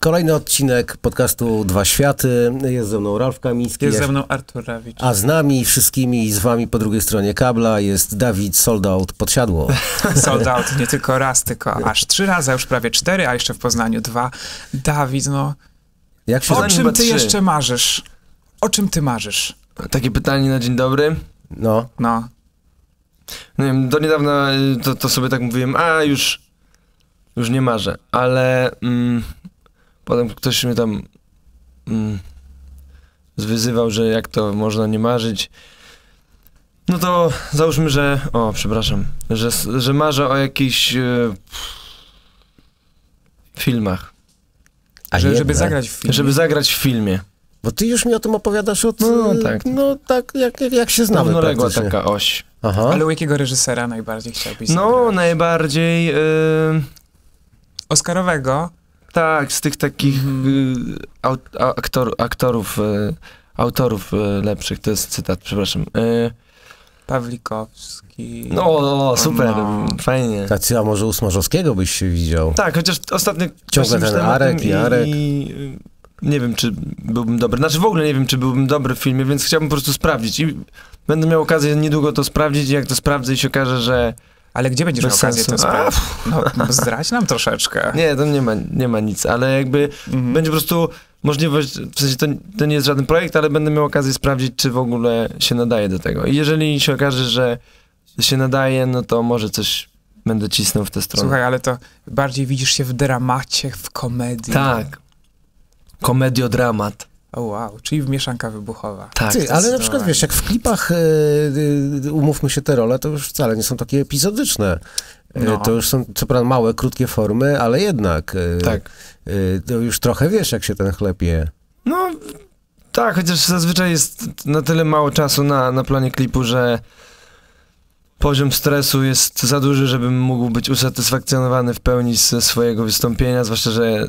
Kolejny odcinek podcastu Dwa Światy. Jest ze mną Ralf Kamiński. Jest ze mną Artur Rawicz. A z nami wszystkimi i z wami po drugiej stronie kabla jest Dawid Soldout Podsiadło. Soldout nie tylko raz, tylko aż trzy razy, a już prawie cztery, a jeszcze w Poznaniu dwa. Dawid, no... Jak się o czym ty trzy? jeszcze marzysz? O czym ty marzysz? Takie pytanie na dzień dobry. No. No. No nie wiem, do niedawna y, to, to sobie tak mówiłem, a już, już nie marzę, ale... Mm, Potem ktoś mnie tam mm, zwyzywał, że jak to można nie marzyć. No to załóżmy, że. O, przepraszam. Że, że marzę o jakichś e, filmach. A że, żeby zagrać w filmie. Żeby zagrać w filmie. Bo ty już mi o tym opowiadasz od... No, no tak. No tak, jak, jak, jak się znamy Równoległa taka oś. Aha. Ale u jakiego reżysera najbardziej chciałbyś No, zagrać? najbardziej... E, Oscarowego? Tak, z tych takich mm. aktor, aktorów, y, autorów y, lepszych, to jest cytat, przepraszam. Pawlikowski. No, super, no. fajnie. Tacy, a może Usmarzowskiego byś się widział? Tak, chociaż ostatnio... Ciągle ten Arek i Arek. I nie wiem, czy byłbym dobry. Znaczy w ogóle nie wiem, czy byłbym dobry w filmie, więc chciałbym po prostu sprawdzić. I będę miał okazję niedługo to sprawdzić i jak to sprawdzę i się okaże, że ale gdzie będziesz Bez miał okazję sensu. No, zdradź nam troszeczkę. Nie, tam nie ma, nie ma nic, ale jakby mhm. będzie po prostu możliwość, w sensie to, to nie jest żaden projekt, ale będę miał okazję sprawdzić, czy w ogóle się nadaje do tego. I jeżeli się okaże, że się nadaje, no to może coś będę cisnął w tę stronę. Słuchaj, ale to bardziej widzisz się w dramacie, w komedii. Tak. Komedia-dramat. O oh, wow, czyli mieszanka wybuchowa. Tak, Ty, ale na przykład wiesz, jak w klipach, e, e, umówmy się, te role to już wcale nie są takie epizodyczne. E, no. To już są co prawda małe, krótkie formy, ale jednak. Tak. to już trochę wiesz, jak się ten chleb je. No tak, chociaż zazwyczaj jest na tyle mało czasu na, na planie klipu, że poziom stresu jest za duży, żebym mógł być usatysfakcjonowany w pełni ze swojego wystąpienia, zwłaszcza, że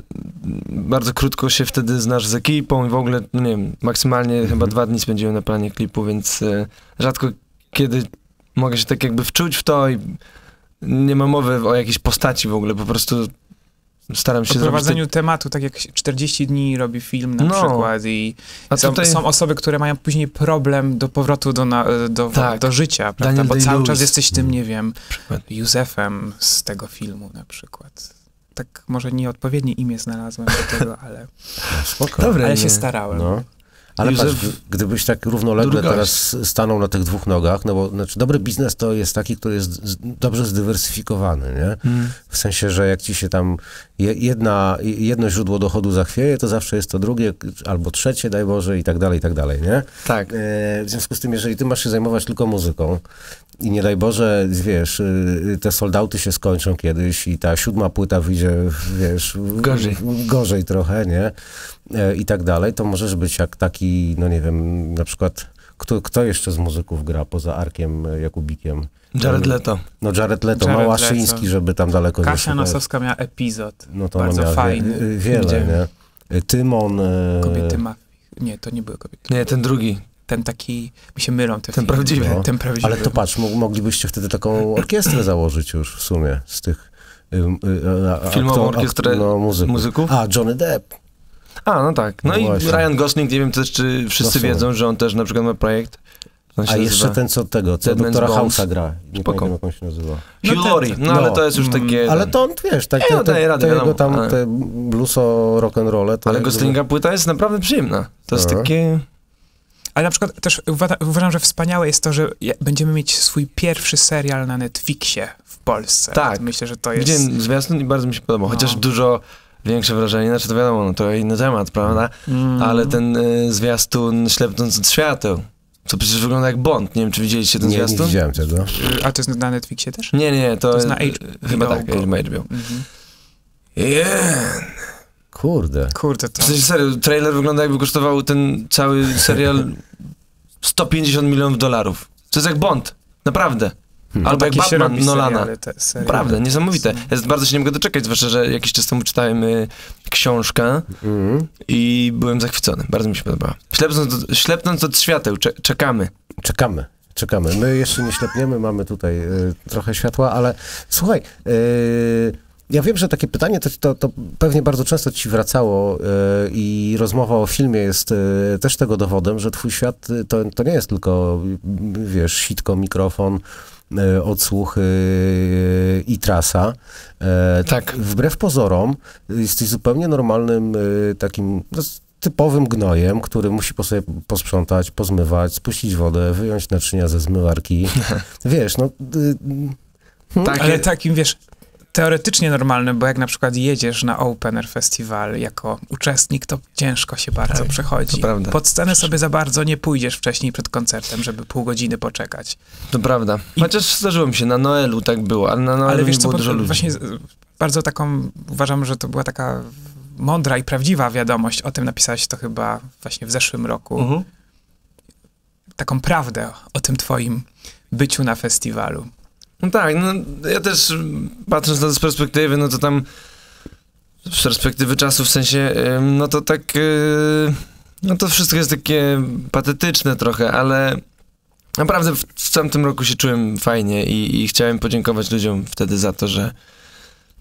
bardzo krótko się wtedy znasz z ekipą i w ogóle, no nie wiem, maksymalnie mhm. chyba dwa dni spędziłem na planie klipu, więc e, rzadko kiedy mogę się tak jakby wczuć w to i nie ma mowy o jakiejś postaci w ogóle, po prostu staram się prowadzeniu te... Tak- tematu, tak jak 40 dni robi film na no. przykład i są, tutaj... są, osoby, które mają później problem do powrotu do, na, do, tak. do życia, prawda? Daniel bo cały czas jesteś tym, nie wiem, Józefem z tego filmu na przykład. Tak może nieodpowiednie imię znalazłem do tego, ale Spoko. Dobre, ale się starałem. No. Ale Józef, patrz, gdybyś tak równolegle teraz stanął na tych dwóch nogach, no bo znaczy, dobry biznes to jest taki, który jest dobrze zdywersyfikowany, nie? Mm. W sensie, że jak ci się tam jedna, jedno źródło dochodu zachwieje, to zawsze jest to drugie albo trzecie, daj Boże, i tak dalej, i tak dalej, nie? Tak. E, w związku z tym, jeżeli ty masz się zajmować tylko muzyką, i nie daj Boże, wiesz, y, y, te soldauty się skończą kiedyś i ta siódma płyta wyjdzie, wiesz, gorzej, gorzej trochę, nie? E, I tak dalej, to możesz być jak taki, no nie wiem, na przykład, kto, kto jeszcze z muzyków gra poza Arkiem e, Jakubikiem? Jared no, Leto. No Jared Leto, Jared Mała Szyński, żeby tam daleko Kasia nie Kasia Nosowska miała epizod, no to bardzo miała fajny. wiele, nie? E, Tymon... Kobiety ma... Nie, to nie były kobiety. Nie, ten drugi, ten taki, mi się mylą te Ten prawdziwy. No. Ten prawdziwy. Ale to patrz, moglibyście wtedy taką orkiestrę założyć już w sumie z tych y, Filmową orkiestrę no, muzyków. muzyków. A, Johnny Depp. A, no tak. No, no i właśnie. Ryan Gosling, nie wiem też, czy wszyscy wiedzą, że on też na przykład ma projekt. A jeszcze ten co tego, co Dead doktora Hausa gra. Nie Spoko. pamiętam, jak się nazywa. No, no Hugh no, ale to jest już mm, takie... Ale to on, wiesz, tak, te, no, te, radę, te jego tam, ale... te blues o rock'n'rolle... Ale Goslinga płyta jest naprawdę przyjemna. To jest tak. takie... Ale na przykład też uważam, że wspaniałe jest to, że będziemy mieć swój pierwszy serial na Netflixie w Polsce. Tak. Myślę, że to jest... Widziałem zwiastun i bardzo mi się podobał, no. chociaż no. dużo większe wrażenie, znaczy to wiadomo, no to inny temat, prawda? Mm. Ale ten y, zwiastun Ślepnąc od świateł, to przecież wygląda jak Bond. Nie wiem, czy widzieliście ten nie, zwiastun? Nie, widziałem tego. A to jest na Netflixie też? Nie, nie, to, to jest na HBO. Chyba tak, HBO. HBO. Mhm. Yeah. Kurde. Kurde, to... W serio, trailer wygląda jakby kosztował ten cały serial 150 milionów dolarów. To jest jak Bond, naprawdę. Hmm. Albo jak Batman Nolana. Naprawdę, niesamowite. Ja bardzo się nie mogę doczekać, zwłaszcza, że jakiś czas temu czytałem y, książkę mm. i byłem zachwycony. Bardzo mi się podobała. Ślepnąc, od, ślepnąc od świateł, czekamy. Czekamy. Czekamy. My jeszcze nie ślepniemy, mamy tutaj y, trochę światła, ale słuchaj, y, ja wiem, że takie pytanie to, to, to pewnie bardzo często ci wracało yy, i rozmowa o filmie jest yy, też tego dowodem, że twój świat e, to, to nie jest tylko, wiesz, sitko, mikrofon, odsłuchy i trasa. Tak. Wbrew pozorom jesteś zupełnie normalnym takim no, typowym gnojem, który musi po sobie posprzątać, pozmywać, spuścić wodę, wyjąć naczynia ze zmywarki. Wiesz, no... Hmm. ale takim, wiesz, teoretycznie normalne, bo jak na przykład jedziesz na Open Air Festival jako uczestnik, to ciężko się bardzo tak, przechodzi. Pod scenę sobie za bardzo nie pójdziesz wcześniej przed koncertem, żeby pół godziny poczekać. To prawda. I... Chociaż zdarzyło mi się, na Noelu tak było, ale na Noelu ale wiesz, nie było co, dużo ludzi. Właśnie bardzo taką, uważam, że to była taka mądra i prawdziwa wiadomość. O tym napisałeś to chyba właśnie w zeszłym roku. Mhm. Taką prawdę o tym twoim byciu na festiwalu. No tak, no ja też mm, patrząc na to z perspektywy, no to tam z perspektywy czasu w sensie, no to tak, y, no to wszystko jest takie patetyczne trochę, ale naprawdę w, tamtym roku się czułem fajnie i, i chciałem podziękować ludziom wtedy za to, że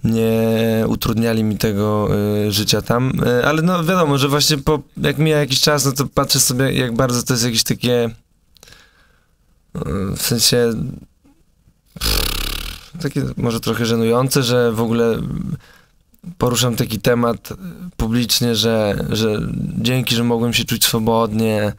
nie utrudniali mi tego y, życia tam, y, ale no wiadomo, że właśnie po, jak mija jakiś czas, no to patrzę sobie jak bardzo to jest jakieś takie y, w sensie takie może trochę żenujące, że w ogóle poruszam taki temat publicznie, że, że dzięki, że mogłem się czuć swobodnie,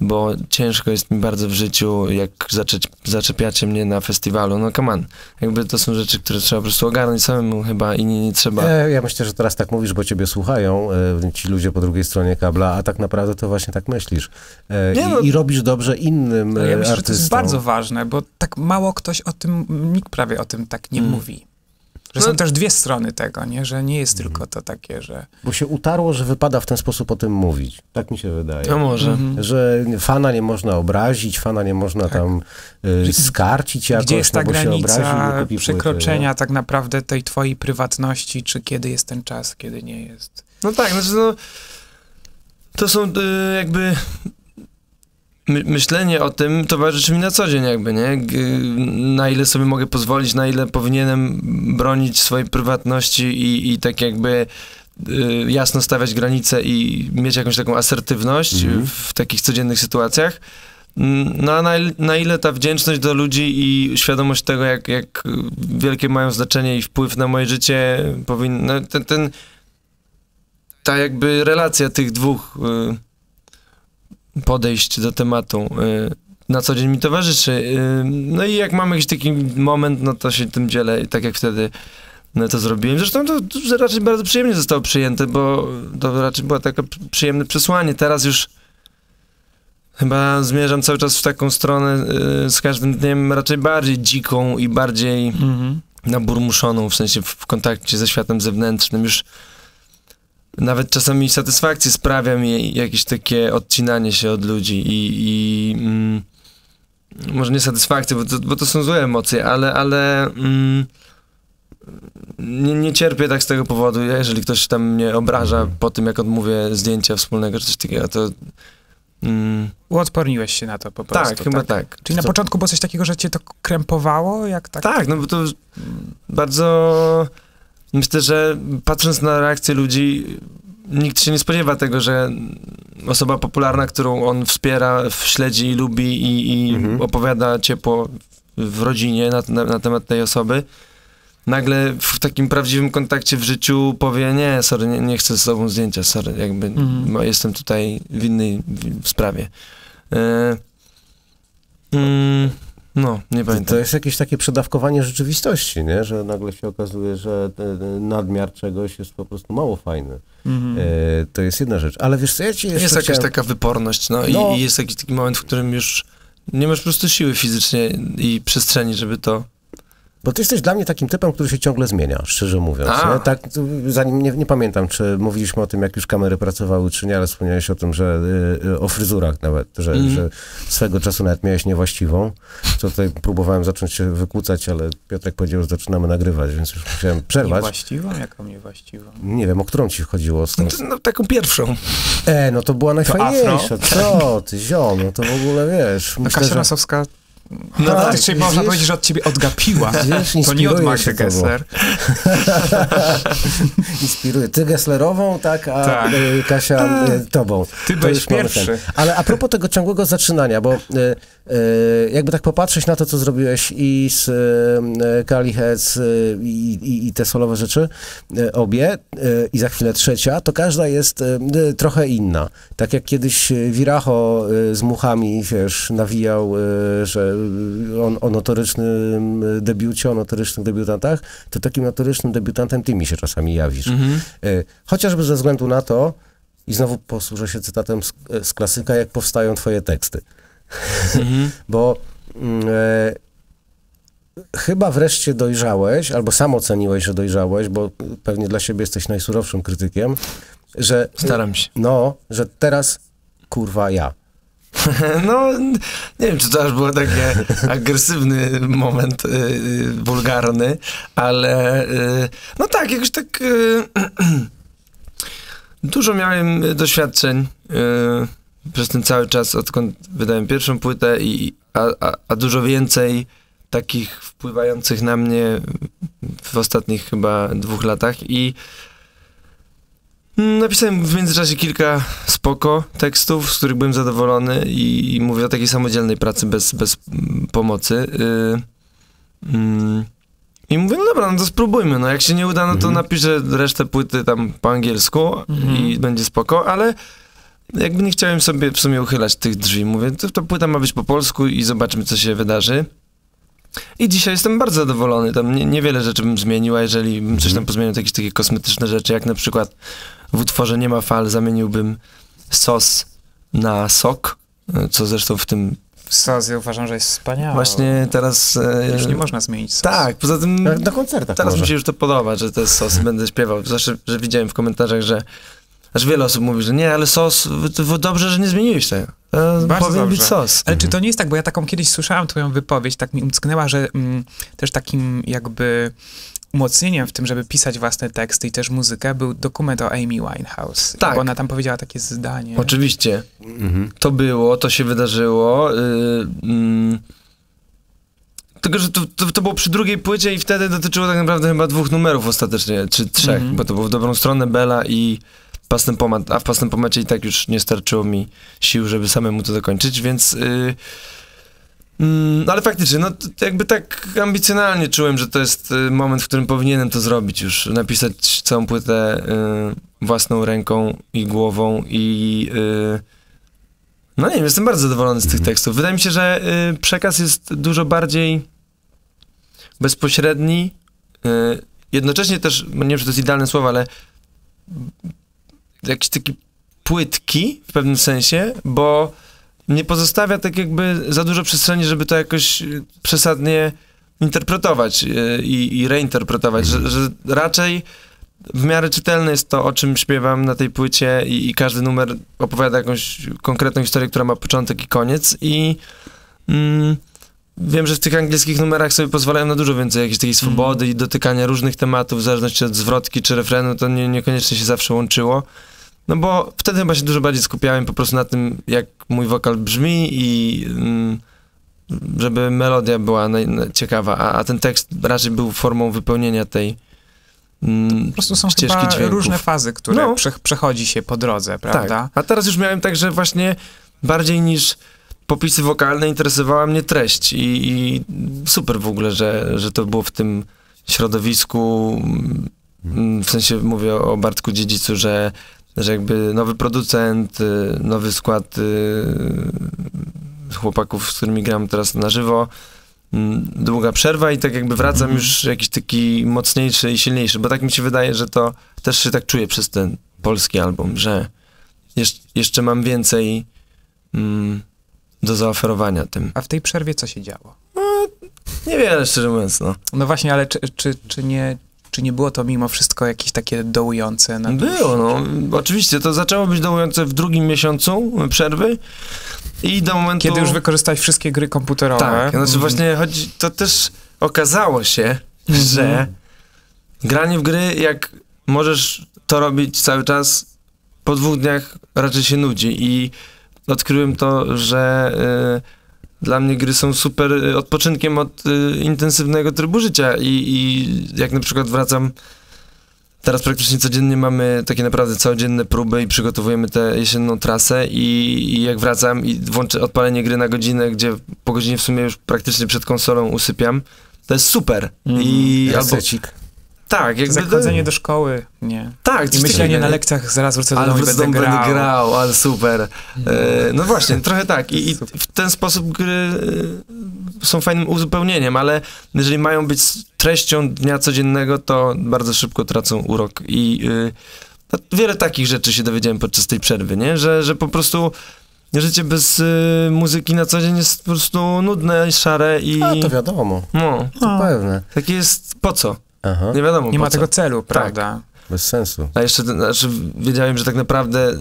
bo ciężko jest mi bardzo w życiu, jak zaczep zaczepiacie mnie na festiwalu, no come on. Jakby to są rzeczy, które trzeba po prostu ogarnąć samemu chyba i nie, nie trzeba... Ja, ja, myślę, że teraz tak mówisz, bo ciebie słuchają e, ci ludzie po drugiej stronie kabla, a tak naprawdę to właśnie tak myślisz. E, nie, no, i, robisz dobrze innym ja e, myślę, artystom. to jest bardzo ważne, bo tak mało ktoś o tym, nikt prawie o tym tak nie mm. mówi. Że no, są też dwie strony tego, nie? że nie jest tylko to takie, że... Bo się utarło, że wypada w ten sposób o tym mówić. Tak mi się wydaje. To może. Mhm. Że fana nie można obrazić, fana nie można tak. tam y, skarcić jakoś, Gdzie jest ta no, granica obrazi, przekroczenia płyty, tak naprawdę tej twojej prywatności, czy kiedy jest ten czas, kiedy nie jest? No tak, znaczy no, to są y, jakby myślenie o tym towarzyszy mi na co dzień jakby, nie? Na ile sobie mogę pozwolić, na ile powinienem bronić swojej prywatności i, i tak jakby y, jasno stawiać granice i mieć jakąś taką asertywność mhm. w takich codziennych sytuacjach. No a na, na, ile ta wdzięczność do ludzi i świadomość tego, jak, jak wielkie mają znaczenie i wpływ na moje życie powinna... Ten, ten, ta jakby relacja tych dwóch... Y, podejść do tematu y, na co dzień mi towarzyszy. Y, no i jak mam jakiś taki moment, no to się tym dzielę, I tak jak wtedy no to zrobiłem. Zresztą to, to raczej bardzo przyjemnie zostało przyjęte, bo to raczej było takie przyjemne przesłanie. Teraz już chyba zmierzam cały czas w taką stronę y, z każdym dniem raczej bardziej dziką i bardziej mhm. naburmuszoną, w sensie w kontakcie ze światem zewnętrznym. Już nawet czasami satysfakcję sprawia mi jakieś takie odcinanie się od ludzi i, i mm, może nie satysfakcję, bo to, bo to są złe emocje, ale, ale mm, nie, nie, cierpię tak z tego powodu. Jeżeli ktoś tam mnie obraża mhm. po tym, jak odmówię zdjęcia wspólnego czy coś takiego, to. Mm. Uodporniłeś się na to po prostu. Tak, chyba tak. tak. Czyli to... na początku było coś takiego, że cię to krępowało? Jak tak? Tak, no bo to bardzo myślę, że patrząc na reakcję ludzi, nikt się nie spodziewa tego, że osoba popularna, którą on wspiera, śledzi, lubi i, i mhm. opowiada ciepło w rodzinie na, na, na, temat tej osoby, nagle w takim prawdziwym kontakcie w życiu powie, nie, sorry, nie, nie chcę z sobą zdjęcia, sorry, jakby mhm. No, jestem tutaj w innej w, w sprawie. Yy, no, nie pamiętam. To jest jakieś takie przedawkowanie rzeczywistości, nie? że nagle się okazuje, że nadmiar czegoś jest po prostu mało fajny. Mm -hmm. e, to jest jedna rzecz. Ale wiesz co, ja ci jeszcze Jest chciałem... jakaś taka wyporność, no, no. I, I, jest jakiś taki moment, w którym już nie masz po prostu siły fizycznie i przestrzeni, żeby to bo ty jesteś dla mnie takim typem, który się ciągle zmienia, szczerze mówiąc. Tak, zanim nie, nie, pamiętam, czy mówiliśmy o tym, jak już kamery pracowały, czy nie, ale wspomniałeś o tym, że y, y, o fryzurach nawet, że, mm. że swego czasu nawet miałeś niewłaściwą. Co tutaj próbowałem zacząć się wykłócać, ale Piotrek powiedział, że zaczynamy nagrywać, więc już musiałem przerwać. Niewłaściwą? Jaką niewłaściwą? Nie wiem, o którą ci chodziło. No, no, taką pierwszą. E, no to była najfajniejsza. To co ty, ziom, no to w ogóle wiesz. Myślę, Kasia że... No, no tak, można powiedzieć, że od ciebie odgapiła. Wiesz, to nie od Magdy Gessler. inspiruje. Ty Gesslerową, tak, a tak. Y, Kasia y, a, tobą. Ty byłeś pierwszy. Ale a propos tego ciągłego zaczynania, bo y, E, jakby tak popatrzeć na to, co zrobiłeś i z e, e, Kali Heads i, i, i, te solowe rzeczy, obie, i za chwilę trzecia, to każda jest trochę inna. Tak jak kiedyś Viracho z muchami, wiesz, nawijał, że on o notorycznym debiucie, o notorycznych debiutantach, to takim notorycznym debiutantem ty mi się czasami jawisz. Mhm. Chociażby ze względu na to, i znowu posłużę się cytatem z, z klasyka, jak powstają twoje teksty. Mhm. Bo mm, e, chyba wreszcie dojrzałeś, albo sam oceniłeś, że dojrzałeś, bo pewnie dla siebie jesteś najsurowszym krytykiem, że... Staram się. No, że teraz kurwa ja. No, nie wiem, czy to aż był taki agresywny moment, y, wulgarny, ale e, no tak, jakoś tak e, dużo miałem doświadczeń przez ten cały czas, odkąd wydałem pierwszą płytę, i, a, a, a dużo więcej takich wpływających na mnie w ostatnich chyba dwóch latach i mm, napisałem w międzyczasie kilka spoko tekstów, z których byłem zadowolony i, i mówię o takiej samodzielnej pracy bez, bez pomocy. Y, mm. I mówię, no dobra, no to spróbujmy, no jak się nie uda, no to mhm. napiszę resztę płyty tam po angielsku mhm. i będzie spoko, ale jakby nie chciałem sobie w sumie uchylać tych drzwi. Mówię, to, to płyta ma być po polsku i zobaczmy, co się wydarzy. I dzisiaj jestem bardzo zadowolony. Tam nie, niewiele rzeczy bym zmieniła, jeżeli bym coś tam mhm. pozmienił, jakieś takie kosmetyczne rzeczy, jak na przykład w utworze Nie ma fal zamieniłbym sos na sok, co zresztą w tym Sos, ja uważam, że jest wspaniały. Właśnie teraz... E, już nie można zmienić sos. Tak, poza tym... Na, koncertach Teraz może. mi się już to podoba, że ten sos, będę śpiewał. Zawsze, że widziałem w komentarzach, że znaczy wiele osób mówi, że nie, ale sos, dobrze, że nie zmieniłeś tego. To Bardzo powinien dobrze. być sos. Ale czy mhm. to nie jest tak, bo ja taką kiedyś słyszałam twoją wypowiedź, tak mi umcknęła, że mm, też takim jakby umocnieniem w tym, żeby pisać własne teksty i też muzykę, był dokument o Amy Winehouse. Tak. Bo ona tam powiedziała takie zdanie. Oczywiście. Mhm. To było, to się wydarzyło. Yy, Tylko, że to, to, to, było przy drugiej płycie i wtedy dotyczyło tak naprawdę chyba dwóch numerów ostatecznie, czy trzech, mhm. bo to było w dobrą stronę Bela i pastenpomat, a w pastenpomacie i tak już nie starczyło mi sił, żeby samemu to dokończyć, więc... Yy, mm, ale faktycznie, no jakby tak ambicjonalnie czułem, że to jest y, moment, w którym powinienem to zrobić już. Napisać całą płytę y, własną ręką i głową i... Y, no nie wiem, jestem bardzo zadowolony z tych mhm. tekstów. Wydaje mi się, że y, przekaz jest dużo bardziej bezpośredni. Y, jednocześnie też, no nie wiem, czy to jest idealne słowo, ale jakiś taki płytki w pewnym sensie, bo nie pozostawia tak jakby za dużo przestrzeni, żeby to jakoś y, przesadnie interpretować y, i, i reinterpretować, że, mhm. że, raczej w miarę czytelne jest to, o czym śpiewam na tej płycie i, i każdy numer opowiada jakąś konkretną historię, która ma początek i koniec i mm, wiem, że w tych angielskich numerach sobie pozwalają na dużo więcej jakiejś takiej mhm. swobody mm. i dotykania różnych tematów w zależności od zwrotki czy refrenu, to nie, niekoniecznie się zawsze łączyło. No bo wtedy chyba się dużo bardziej skupiałem po prostu na tym, jak mój wokal brzmi i mm, żeby melodia była ciekawa, a, a ten tekst raczej był formą wypełnienia tej, to mm, po prostu są chyba dźwięków. różne fazy, które no. prze, przechodzi się po drodze, prawda? Tak. A teraz już miałem tak, że właśnie bardziej niż popisy wokalne interesowała mnie treść i, i super w ogóle, że, że to było w tym środowisku, mm, w sensie mówię o Bartku Dziedzicu, że że jakby nowy producent, y, nowy skład y, chłopaków, z którymi gram teraz na żywo, mm, długa przerwa i tak jakby wracam mhm. już jakiś taki mocniejszy i silniejszy, bo tak mi się wydaje, że to też się tak czuję przez ten polski album, że jeszcze mam więcej mm, do zaoferowania tym. A w tej przerwie co się działo? No, nie wiem, szczerze mówiąc, no. No właśnie, ale czy, czy, czy nie czy nie było to mimo wszystko jakieś takie dołujące? Na było, no. Oczywiście, to zaczęło być dołujące w drugim miesiącu przerwy. I do momentu... Kiedy już wykorzystałeś wszystkie gry komputerowe. Tak, znaczy mhm. właśnie chodzi, to też okazało się, mhm. że granie w gry, jak możesz to robić cały czas, po dwóch dniach raczej się nudzi i odkryłem to, że... Yy, dla mnie gry są super y, odpoczynkiem od y, intensywnego trybu życia i, i jak na przykład wracam Teraz praktycznie codziennie mamy takie naprawdę codzienne próby i przygotowujemy tę jesienną trasę i, i, jak wracam i włączę odpalenie gry na godzinę, gdzie po godzinie w sumie już praktycznie przed konsolą usypiam, to jest super. Mm, I mhm. albo, tak, jakby... Zachodzenie do szkoły, nie. Tak. I myślenie na lekcjach, zaraz wrócę do domu i będę grał. będę grał, ale super. E, no właśnie, trochę tak. I, I, w ten sposób gry e, są fajnym uzupełnieniem, ale jeżeli mają być treścią dnia codziennego, to bardzo szybko tracą urok i... Y, wiele takich rzeczy się dowiedziałem podczas tej przerwy, nie? Że, że po prostu życie bez y, muzyki na co dzień jest po prostu nudne, szare i... A, to wiadomo. No. To no. pewne. Takie jest po co? Aha. Nie wiadomo. Nie ma co. tego celu, tak. prawda? Tak. Bez sensu. A jeszcze znaczy, wiedziałem, że tak naprawdę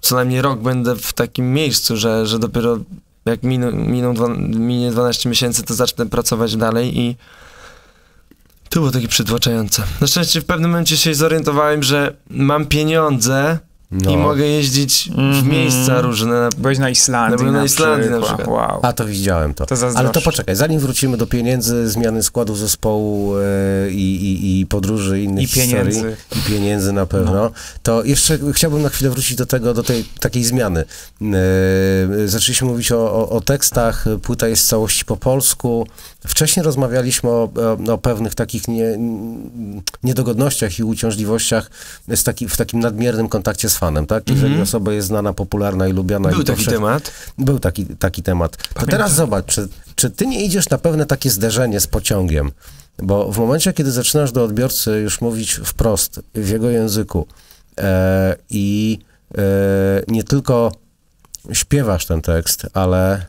co najmniej rok będę w takim miejscu, że, że dopiero jak miną, miną dwa, minie 12 miesięcy, to zacznę pracować dalej i to było takie przytłaczające. Na szczęście w pewnym momencie się zorientowałem, że mam pieniądze, no. I mogę jeździć w mhm. miejsca różne. Byłeś na Islandii. Na, na Islandii na przykład. Wow. A to widziałem to. to Ale to poczekaj, zanim wrócimy do pieniędzy, zmiany składu zespołu e, i, i, podróży innych I historii, i pieniędzy na pewno, no. to jeszcze chciałbym na chwilę wrócić do tego, do tej takiej zmiany. E, zaczęliśmy mówić o, o, o, tekstach, płyta jest w całości po polsku. Wcześniej rozmawialiśmy o, o pewnych takich nie, niedogodnościach i uciążliwościach z taki, w takim nadmiernym kontakcie z fanem, tak? Mhm. Jeżeli mm -hmm. osoba jest znana, popularna i lubiana... Był i taki temat? Był taki, taki temat. Pamiętam. To teraz zobacz, czy, czy ty nie idziesz na pewne takie zderzenie z pociągiem? Bo w momencie, kiedy zaczynasz do odbiorcy już mówić wprost, w jego języku e, i e, nie tylko śpiewasz ten tekst, ale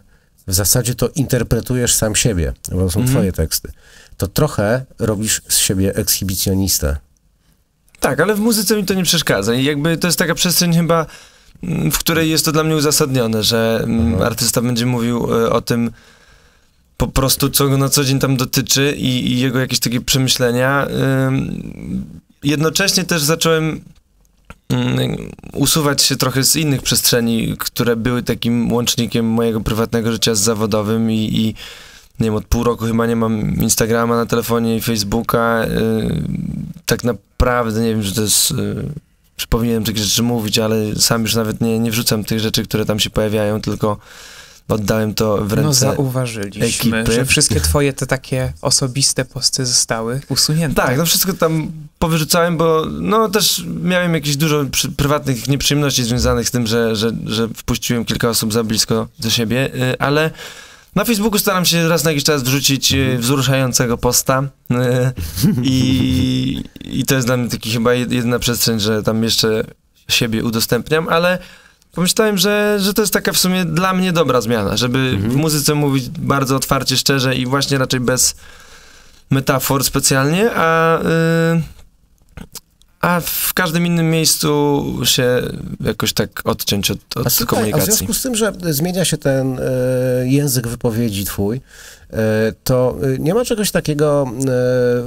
w zasadzie to interpretujesz sam siebie, bo to są mm -hmm. twoje teksty, to trochę robisz z siebie ekshibicjonistę. Tak, ale w muzyce mi to nie przeszkadza i jakby to jest taka przestrzeń chyba, mm, w której jest to dla mnie uzasadnione, że mm, mhm. artysta będzie mówił e, o tym po prostu, co go na co dzień tam dotyczy i, i jego jakieś takie przemyślenia. Jednocześnie też zacząłem mm, usuwać się trochę z innych przestrzeni, które były takim łącznikiem mojego prywatnego życia z zawodowym i, i nie wiem, od pół roku chyba nie mam Instagrama na telefonie i Facebooka. Y, tak naprawdę nie wiem, że to jest że y, powinienem rzeczy mówić, ale sam już nawet nie, nie wrzucam tych rzeczy, które tam się pojawiają, tylko oddałem to w ręce No zauważyliśmy, ekipy. że wszystkie twoje te takie osobiste posty zostały usunięte. Tak, no wszystko tam powyrzucałem, bo no też miałem jakieś dużo przy, prywatnych nieprzyjemności związanych z tym, że, że, że wpuściłem kilka osób za blisko do siebie, y, ale na Facebooku staram się raz na jakiś czas wrzucić e, mhm. wzruszającego posta e, i, i to jest dla mnie taki chyba jedyna przestrzeń, że tam jeszcze siebie udostępniam, ale pomyślałem, że, że to jest taka w sumie dla mnie dobra zmiana, żeby mhm. w muzyce mówić bardzo otwarcie, szczerze i właśnie raczej bez metafor specjalnie, a... Yy, a w każdym innym miejscu się jakoś tak odciąć od, od a tutaj, komunikacji. A w związku z tym, że zmienia się ten e, język wypowiedzi twój, e, to e, nie ma czegoś takiego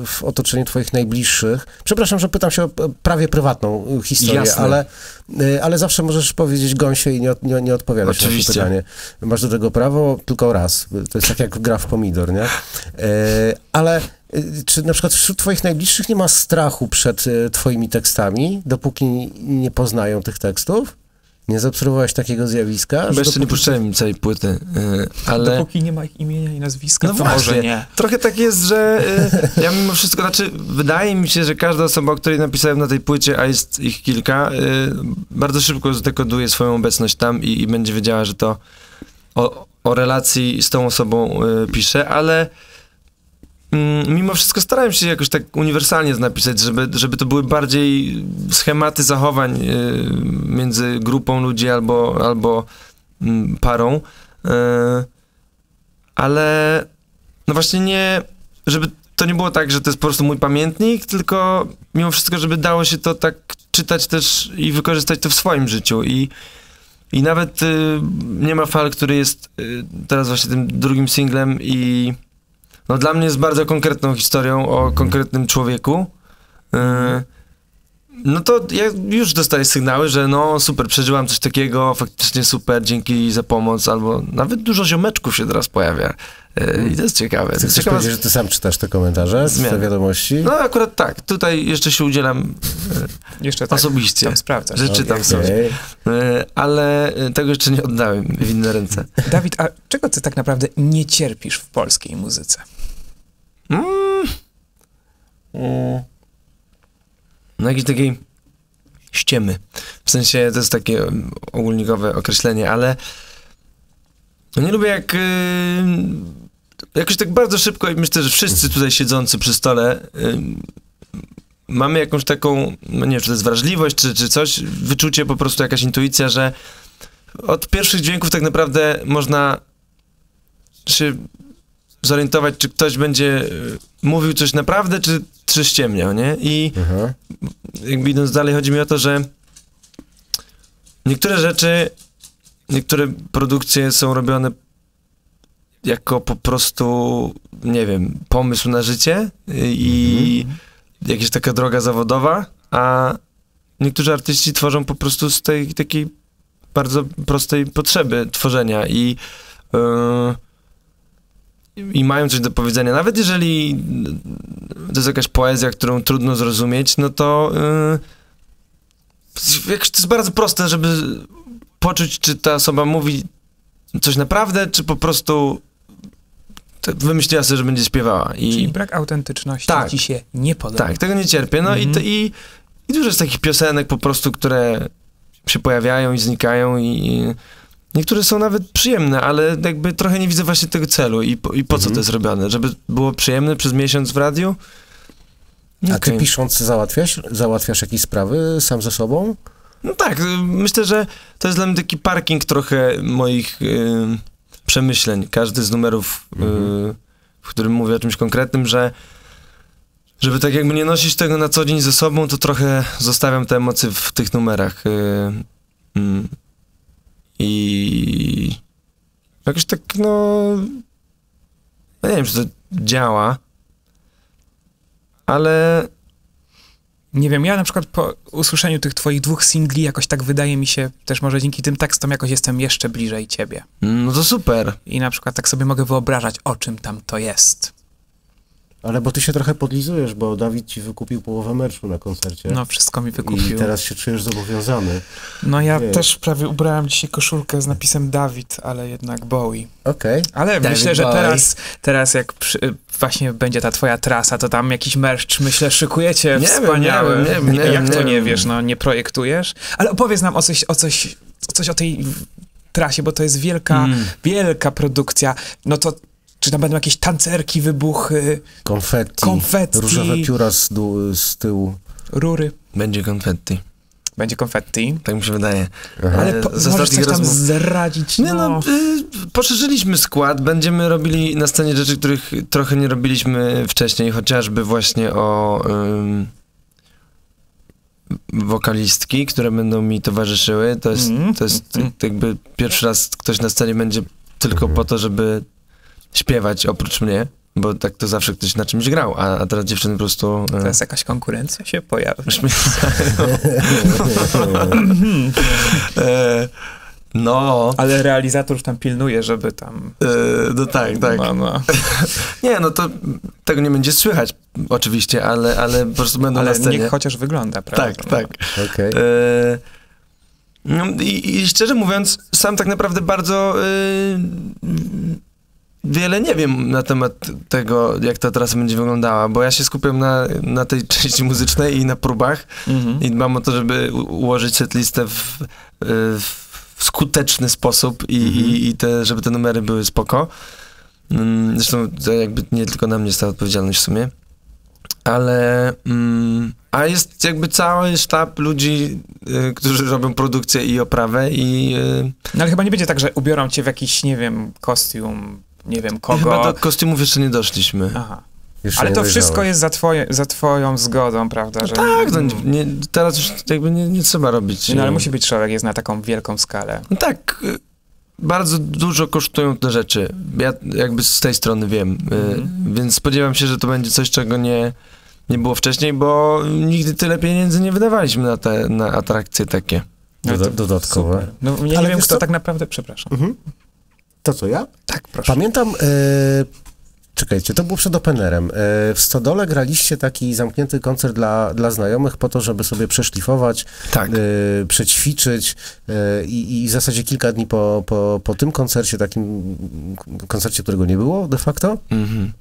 w otoczeniu twoich najbliższych. Przepraszam, że pytam się o prawie prywatną historię, ale, ale zawsze możesz powiedzieć gąsie i nie, nie, nie odpowiadać Oczywiście. na to pytanie. Masz do tego prawo tylko raz. To jest tak jak gra w pomidor, nie? ale Y, czy na przykład wśród Twoich najbliższych nie ma strachu przed y, Twoimi tekstami, dopóki nie poznają tych tekstów? Nie zaobserwowałeś takiego zjawiska? Bo jeszcze nie puszczałem im całej płyty, y, ale... Dopóki nie ma ich imienia i nazwiska, no to właśnie, może nie. Trochę tak jest, że ja mimo wszystko, znaczy wydaje mi się, że każda osoba, o której napisałem na tej płycie, a jest ich kilka, bardzo szybko zdekoduje swoją obecność tam i, i będzie wiedziała, że to o, o relacji z tą osobą pisze, ale Mm, mimo wszystko starałem się jakoś tak uniwersalnie napisać, żeby, żeby to były bardziej schematy zachowań y, między grupą ludzi albo, albo mm, parą. Y, ale no właśnie nie, żeby to nie było tak, że to jest po prostu mój pamiętnik, tylko mimo wszystko, żeby dało się to tak czytać też i wykorzystać to w swoim życiu. I, i nawet y, Nie ma fal, który jest y, teraz właśnie tym drugim singlem i no dla mnie jest bardzo konkretną historią o mhm. konkretnym człowieku. E, no to ja już dostaję sygnały, że no super, przeżyłam coś takiego, faktycznie super, dzięki za pomoc, albo nawet dużo ziomeczków się teraz pojawia. E, I to jest ciekawe. Chcesz ciekawe... powiedzieć, że ty sam czytasz te komentarze, te wiadomości? No akurat tak. Tutaj jeszcze się udzielam e, jeszcze tak, osobiście. Tam sprawdzasz. Że czytam okay. sobie. E, ale tego jeszcze nie oddałem w inne ręce. Dawid, a czego ty tak naprawdę nie cierpisz w polskiej muzyce? Mm. mm. No jakiejś takiej ściemy. W sensie to jest takie mm, ogólnikowe określenie, ale no nie lubię jak... Yy, jakoś tak bardzo szybko i myślę, że wszyscy tutaj siedzący przy stole... Yy, mamy jakąś taką, no nie wiem, czy to jest wrażliwość, czy, czy coś, wyczucie, po prostu jakaś intuicja, że od pierwszych dźwięków tak naprawdę można się zorientować, czy ktoś będzie y, mówił coś naprawdę, czy, czy ściemniał, nie? I mhm. jakby idąc dalej, chodzi mi o to, że niektóre rzeczy niektóre produkcje są robione jako po prostu, nie wiem, pomysł na życie i mm jakaś taka droga zawodowa, a niektórzy artyści tworzą po prostu z tej takiej bardzo prostej potrzeby tworzenia i yy, i mają coś do powiedzenia. Nawet jeżeli to jest jakaś poezja, którą trudno zrozumieć, no to yy, to jest bardzo proste, żeby poczuć, czy ta osoba mówi coś naprawdę, czy po prostu wymyśliła sobie, że będzie śpiewała. I... Czyli brak autentyczności tak, ci się nie podoba. Tak, tego nie cierpię. No mm -hmm. i, mhm. i, i dużo jest takich piosenek po prostu, które się pojawiają i znikają i, i niektóre są nawet przyjemne, ale jakby trochę nie widzę właśnie tego celu i po, i po mm -hmm. co mhm. to jest robione, żeby było przyjemne przez miesiąc w radiu. A ty pisząc załatwiasz, załatwiasz jakieś sprawy sam ze sobą? No tak, y, myślę, że to jest dla mnie taki parking trochę moich yy, przemyśleń. Każdy z numerów, yy, w którym mówię o czymś konkretnym, że żeby tak jakby nie nosić tego na co dzień ze sobą, to trochę zostawiam te emocje w tych numerach. Yy, I jakoś tak, no, no. nie wiem, czy to działa, ale nie wiem, ja na przykład po usłyszeniu tych twoich dwóch singli jakoś tak wydaje mi się, też może dzięki tym tekstom jakoś jestem jeszcze bliżej ciebie. No to super. I na przykład tak sobie mogę wyobrażać, o czym tam to jest. Ale bo ty się trochę podlizujesz, bo Dawid ci wykupił połowę merchu na koncercie. No, wszystko mi wykupił. I teraz się czujesz zobowiązany. No ja Wiesz. też prawie ubrałem dzisiaj koszulkę z napisem Dawid, ale jednak Bowie. Okej. Okay. Ale David myślę, że teraz, teraz jak przy, właśnie będzie ta twoja trasa, to tam jakiś merch, myślę, szykujecie nie wspaniały. Wiem, nie wiem, nie wiem, jak nie to nie wiesz, no nie projektujesz? Ale opowiedz nam o coś, o coś, o coś o tej trasie, bo to jest wielka, mm. wielka produkcja. No to czy tam będą jakieś tancerki, wybuchy, konfetti, konfetti różowe pióra z, dół, z tyłu, rury. Będzie konfetti. Będzie konfetti. Tak mi się wydaje. Aha. Ale e, po, się możesz coś tam zdradzić. No. Nie no, y, poszerzyliśmy skład, będziemy robili na scenie rzeczy, których trochę nie robiliśmy wcześniej, chociażby właśnie o y, wokalistki, które będą mi towarzyszyły. To jest, mm. to jest mm-hmm. jakby pierwszy raz ktoś na scenie będzie tylko mhm. po to, żeby śpiewać oprócz mnie, bo tak to zawsze ktoś na czymś grał, a, a teraz dziewczyny po prostu... E... Teraz jakaś konkurencja się pojawia. e, no. Ale realizator już tam pilnuje, żeby tam. Yy, no tak, tak. No, no. nie, no to tego nie będzie słychać oczywiście, ale, ale po prostu będą ale na scenie. niech chociaż wygląda, prawda? Tak, no. tak. Okay. Yy, e, no, i, i, szczerze mówiąc, sam tak naprawdę bardzo yy, wiele nie wiem na temat tego, jak ta trasa będzie wyglądała, bo ja się skupiam na, na tej części muzycznej i na próbach mhm. i dbam o to, żeby ułożyć setlistę y, w, w skuteczny sposób i, mhm. i, i te, żeby te numery były spoko. Mm, zresztą to jakby nie tylko na mnie stała odpowiedzialność w sumie. Ale... Mm, a jest jakby cały sztab ludzi, y, którzy robią produkcję i oprawę i... Y... No ale chyba nie będzie tak, że ubiorą cię w jakiś, nie wiem, kostium nie wiem kogo. Chyba do kostiumów jeszcze nie doszliśmy. Aha. Ale to wszystko jest za, twoje, za twoją zgodą, prawda? No że... tak, To no nie, teraz już jakby nie, nie trzeba robić. No ale musi być szereg, jest na taką wielką skalę. No tak, y, bardzo dużo kosztują te rzeczy. Ja jakby z tej strony wiem, y, mhm. więc spodziewam się, że to będzie coś, czego nie, nie było wcześniej, bo nigdy tyle pieniędzy nie wydawaliśmy na, te, na atrakcje takie. No dodatkowe. No ja nie ale wiem, kto to tak naprawdę, przepraszam. Mhm. To co ja? Tak, proszę. Pamiętam. E, czekajcie, to było przed Openerem. E, w Stodole graliście taki zamknięty koncert dla, dla znajomych po to, żeby sobie przeszlifować, tak. E, przećwiczyć i, i w zasadzie kilka dni po, po, po tym koncercie, takim koncercie, którego nie było de facto, mhm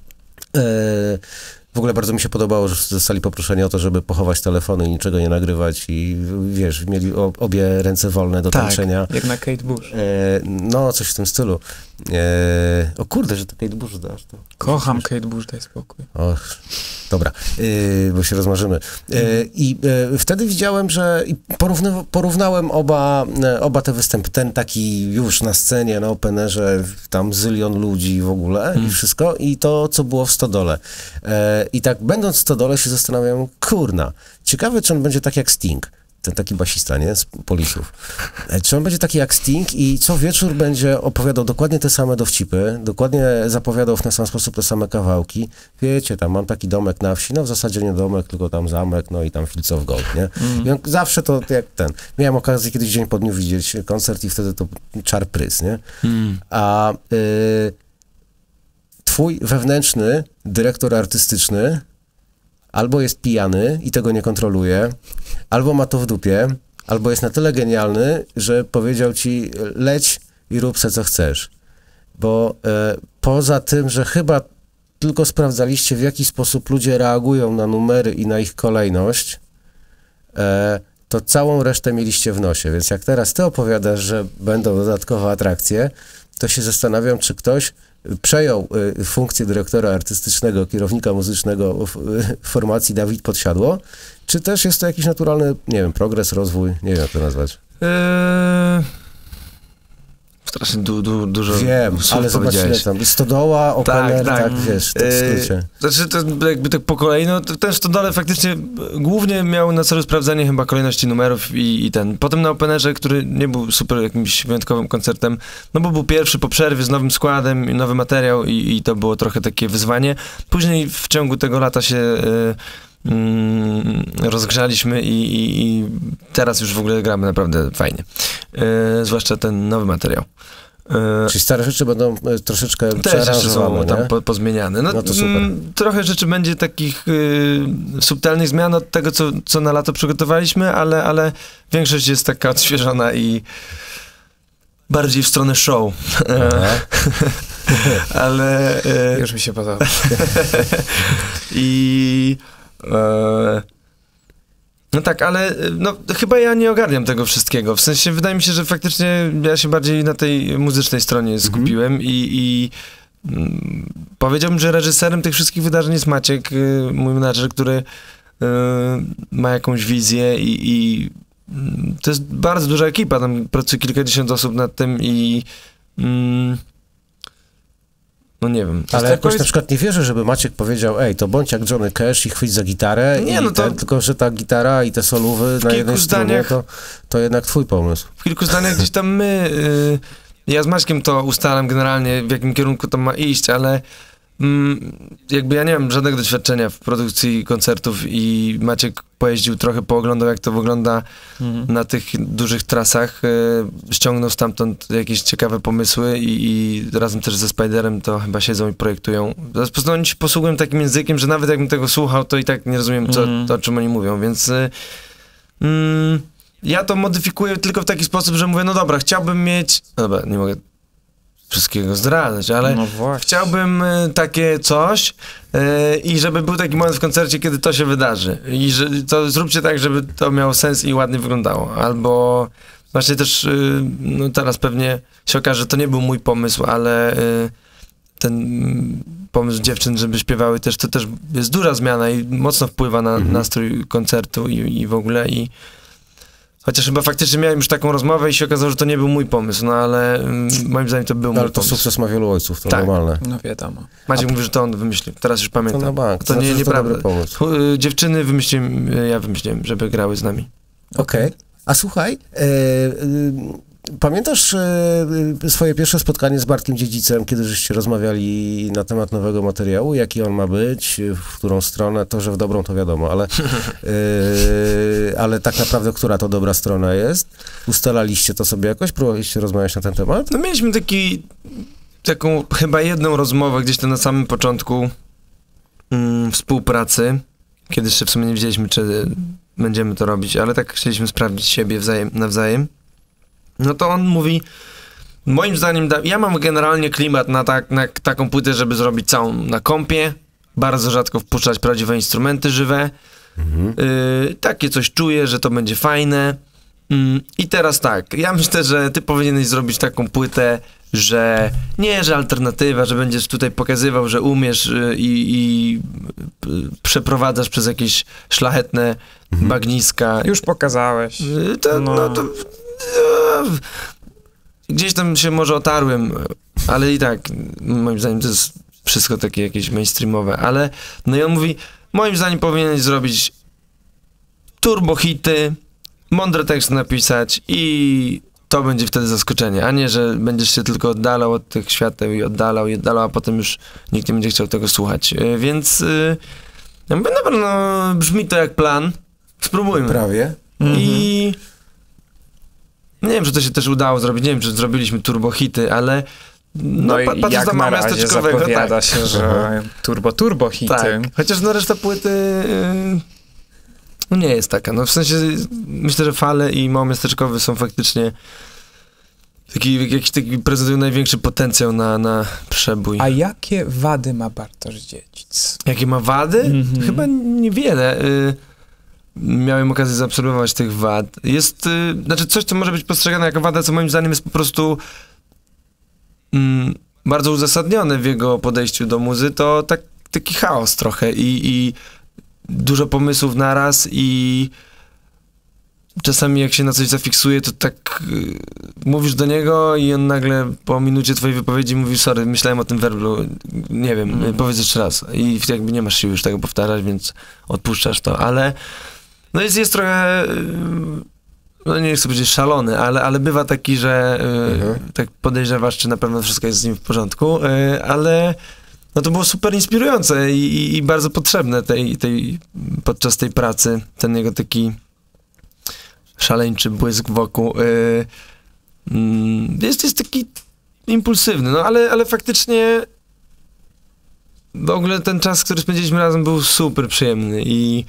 w ogóle bardzo mi się podobało, że zostali poproszeni o to, żeby pochować telefony i niczego nie nagrywać i wiesz, mieli obie ręce wolne do tak, tańczenia. jak na Kate Bush. E, no, coś w tym stylu. Eee, o kurde, że to Kate Bush dasz. To... Kocham Kate Bush, daj spokój. Och, dobra, eee, bo się rozmarzymy. Eee, I wtedy widziałem, że porównałem oba, e, oba te występy. Ten taki już na scenie, na openerze, tam zylion ludzi w ogóle i hmm. wszystko. I to, co było w Stodole. I tak będąc w Stodole się zastanawiałem, kurna, ciekawe, czy on będzie tak jak Sting ten taki basista, nie? Z Polisów. E, czy on będzie taki jak Sting i co wieczór będzie opowiadał dokładnie te same dowcipy, dokładnie zapowiadał w ten sam sposób te same kawałki. Wiecie, tam mam taki domek na wsi, no w zasadzie nie domek, tylko tam zamek, no i tam filcow Gold, nie? Mm. I on zawsze to jak ten. Miałem okazję kiedyś dzień po dniu widzieć koncert i wtedy to czar prys, nie? Mm. A y, twój wewnętrzny dyrektor artystyczny albo jest pijany i tego nie kontroluje, albo ma to w dupie, albo jest na tyle genialny, że powiedział ci leć i rób se co chcesz. Bo e, poza tym, że chyba tylko sprawdzaliście w jaki sposób ludzie reagują na numery i na ich kolejność, e, to całą resztę mieliście w nosie. Więc jak teraz ty opowiadasz, że będą dodatkowe atrakcje, to się zastanawiam, czy ktoś przejął y, funkcję dyrektora artystycznego, kierownika muzycznego y, formacji Dawid Podsiadło, czy też jest to jakiś naturalny, nie wiem, progres, rozwój, nie wiem jak to nazwać? Eee strasznie du, du, dużo Wiem, ale zobacz ile tam. Stodoła, O'Connor, tak, tak. tak wiesz, tak w y, skrócie. Znaczy, to jakby tak po kolei, no to ten Stodole faktycznie głównie miał na celu sprawdzenie chyba kolejności numerów i, i ten. Potem na Openerze, który nie był super jakimś wyjątkowym koncertem, no bo był pierwszy po przerwie z nowym składem i nowy materiał i, i to było trochę takie wyzwanie. Później w ciągu tego lata się... Y, Mm, rozgrzaliśmy i, i, i, teraz już w ogóle gramy naprawdę fajnie. E, zwłaszcza ten nowy materiał. E, Czyli stare rzeczy będą e, troszeczkę Też tam po, pozmieniane. No, no, to super. M, mm, trochę rzeczy będzie takich y, subtelnych zmian od tego, co, co na lato przygotowaliśmy, ale, ale większość jest taka odświeżona i bardziej w stronę show. ale... Y, już mi się podoba. I... E, no tak, ale e, no, chyba ja nie ogarniam tego wszystkiego. W sensie wydaje mi się, że faktycznie ja się bardziej na tej muzycznej stronie mhm. skupiłem mhm. i, i mm, powiedziałbym, że reżyserem tych wszystkich wydarzeń jest Maciek, y, mój menadżer, który y, ma jakąś wizję i, i, mm, to jest bardzo duża ekipa, tam pracuje kilkadziesiąt osób nad tym i mm, no nie wiem. Ale jakoś powiedz... na przykład nie wierzę, żeby Maciek powiedział, ej, to bądź jak Johnny Cash i chwyć za gitarę nie, no to... ten, tylko że ta gitara i te solówy na jednej zdaniach... stronie, to, to jednak twój pomysł. W kilku zdaniach gdzieś tam my, y, ja z Maćkiem to ustalam generalnie, w jakim kierunku to ma iść, ale Mm, jakby ja nie mam żadnego doświadczenia w produkcji koncertów i Maciek pojeździł trochę, pooglądał jak to wygląda mhm. na tych dużych trasach, e, ściągnął stamtąd jakieś ciekawe pomysły i, i razem też ze Spiderem to chyba siedzą i projektują. Po prostu oni się posługują takim językiem, że nawet jakbym tego słuchał, to i tak nie rozumiem co, mhm. to, o czym oni mówią, więc... E, mm, ja to modyfikuję tylko w taki sposób, że mówię, no dobra, chciałbym mieć. No dobra, nie mogę wszystkiego zdradzać, ale no chciałbym e, takie coś yy, i żeby był taki moment w koncercie, kiedy to się wydarzy. I że, to zróbcie tak, żeby to miało sens i ładnie wyglądało. Albo właśnie też yy, no teraz pewnie się okaże, że to nie był mój pomysł, ale yy, ten pomysł dziewczyn, żeby śpiewały też, to też jest duża zmiana i mocno wpływa na mhm. nastrój koncertu i, i w ogóle i Chociaż chyba faktycznie miałem już taką rozmowę i się okazało, że to nie był mój pomysł, no ale mm, moim zdaniem to był no, ale mój to sukces ma wielu ojców, to Tak. normalne. No wiadomo. Maciek mówi, że to on wymyślił, teraz już pamiętam. na bank. To Znaczy, nie, że to nieprawda. dobry y, Dziewczyny wymyśliłem, y, ja wymyśliłem, żeby grały z nami. Okej. A słuchaj, e, y, Pamiętasz e, e, swoje pierwsze spotkanie z Bartkiem Dziedzicem, kiedy żeście rozmawiali na temat nowego materiału, jaki on ma być, w którą stronę, to, że w dobrą to wiadomo, ale, yy, ale tak naprawdę, która to dobra strona jest? Ustalaliście to sobie jakoś? Próbowaliście rozmawiać na ten temat? No mieliśmy taki, taką chyba jedną rozmowę gdzieś tam na samym początku mm, współpracy, kiedy jeszcze w sumie nie wiedzieliśmy, czy będziemy to robić, ale tak chcieliśmy sprawdzić siebie wzajem, nawzajem. No to on mówi, moim zdaniem, ja mam generalnie klimat na, tak, na taką płytę, żeby zrobić całą na kompie, bardzo rzadko wpuszczać prawdziwe instrumenty żywe, mhm. Y, takie coś czuję, że to będzie fajne. Mm, I teraz tak, ja myślę, że ty powinieneś zrobić taką płytę, że nie, że alternatywa, że będziesz tutaj pokazywał, że umiesz y, i, y, przeprowadzasz przez jakieś szlachetne mhm. bagniska. Już pokazałeś. To, no. No, to, Gdzieś tam się może otarłem, ale i tak, moim zdaniem to jest wszystko takie jakieś mainstreamowe, ale no i on mówi, moim zdaniem powinieneś zrobić turbo hity, mądry tekst napisać i to będzie wtedy zaskoczenie, a nie, że będziesz się tylko oddalał od tych świateł i oddalał i oddalał, a potem już nikt nie będzie chciał tego słuchać, e, więc yy, ja mówię, dobra, no, no brzmi to jak plan, spróbujmy. Prawie. Mhm. I no nie wiem, czy to się też udało zrobić, nie wiem, czy zrobiliśmy turbohity, ale no, no patrząc na mama tak. zapowiada tak. się, że mhm. turbo, turbo hity. Tak. Chociaż no reszta płyty yy, nie jest taka. No w sensie myślę, że fale i mało miasteczkowy są faktycznie taki, jakiś taki prezentują największy potencjał na, na przebój. A jakie wady ma Bartosz Dziedzic? Jakie ma wady? Mm -hmm. Chyba niewiele. Yy, miałem okazję zaobserwować tych wad, jest, y, znaczy coś, co może być postrzegane jako wada, co moim zdaniem jest po prostu mm, bardzo uzasadnione w jego podejściu do muzy, to tak, taki chaos trochę i, i dużo pomysłów naraz i czasami jak się na coś zafiksuje, to tak y, mówisz do niego i on nagle po minucie twojej wypowiedzi mówi, sorry, myślałem o tym werblu, nie wiem, mm. powiedz jeszcze raz. I jakby nie masz siły już tego powtarzać, więc odpuszczasz to, ale no jest, jest trochę, y, no nie chcę powiedzieć szalony, ale, ale bywa taki, że y, mhm. tak podejrzewasz, czy na pewno wszystko jest z nim w porządku, y, ale no to było super inspirujące i, i bardzo potrzebne tej, tej, podczas tej pracy, ten jego taki szaleńczy błysk wokół. Mm, jest, jest taki impulsywny, no ale, ale faktycznie w ogóle ten czas, który spędziliśmy razem był super przyjemny i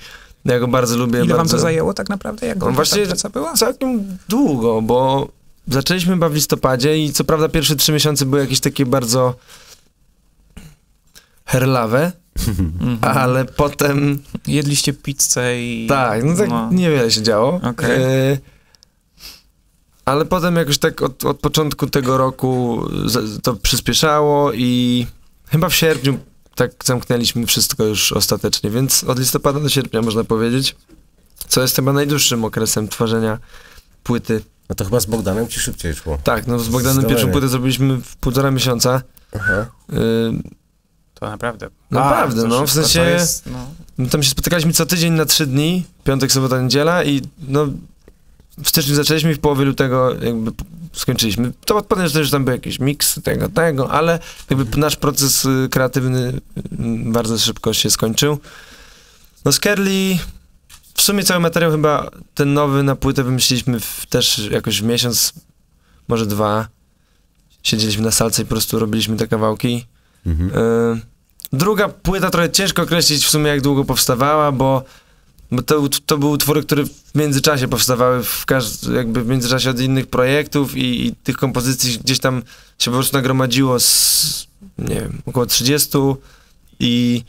ja go bardzo lubię. Ile bardzo... wam to zajęło tak naprawdę? Jak no właśnie praca była? Całkiem długo, bo zaczęliśmy chyba w listopadzie i co prawda pierwsze trzy miesiące były jakieś takie bardzo herlawe, mhm. ale potem... Jedliście pizzę i... Tak, no tak no. niewiele się działo. Okay. E, ale potem jakoś tak od, od początku tego roku to przyspieszało i chyba w sierpniu tak zamknęliśmy wszystko już ostatecznie, więc od listopada do sierpnia można powiedzieć, co jest chyba najdłuższym okresem tworzenia płyty. No to chyba z Bogdanem ci szybciej szło. Tak, no z Bogdanem pierwszą płytę zrobiliśmy w półtora miesiąca. Aha. Y to naprawdę. Naprawdę, no w sensie. Jest, no. Tam się spotykaliśmy co tydzień na trzy dni, piątek, sobota, niedziela i no w styczniu zaczęliśmy i w połowie lutego jakby skończyliśmy. To potem też tam był jakiś miks tego, tego, ale jakby nasz proces y, kreatywny mm, bardzo szybko się skończył. No Kerli, w sumie cały materiał chyba, ten nowy na płytę wymyśliliśmy w, też jakoś w miesiąc, może dwa. Siedzieliśmy na salce i po prostu robiliśmy te kawałki. Mhm. Y Druga płyta trochę ciężko określić w sumie jak długo powstawała, bo bo to, to były utwory, które w międzyczasie powstawały, w każdy, jakby w międzyczasie od innych projektów i, i, tych kompozycji gdzieś tam się po prostu nagromadziło z, nie wiem, około 30 i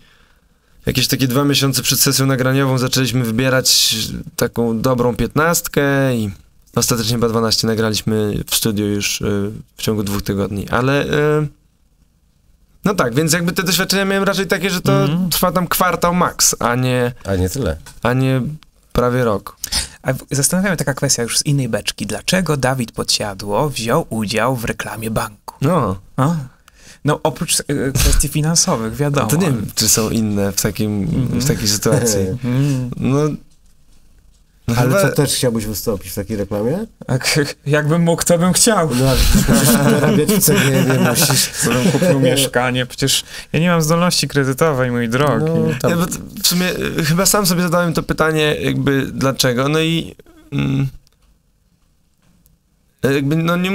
jakieś takie dwa miesiące przed sesją nagraniową zaczęliśmy wybierać taką dobrą piętnastkę i ostatecznie chyba 12 nagraliśmy w studiu już y, w ciągu dwóch tygodni, ale... Y no tak, więc jakby te doświadczenia miałem raczej takie, że to mm. trwa tam kwartał max, a nie... A nie tyle. A nie prawie rok. A zastanawiam się taka kwestia już z innej beczki. Dlaczego Dawid Podsiadło wziął udział w reklamie banku? No. A? No oprócz e, e, kwestii finansowych, wiadomo. To nie wiem, czy są inne w, takim, mm -hmm. w takiej mhm. sytuacji. Mhm. No no Ale chyba... co, też chciałbyś wystąpić w takiej reklamie? jakbym mógł, to bym chciał. No, dorabiać w nie musisz. To bym kupił mieszkanie, przecież ja nie mam zdolności kredytowej, mój drogi. No, ja, w sumie y, chyba sam sobie zadałem to pytanie, jakby dlaczego, no i... Mm, jakby, no nie...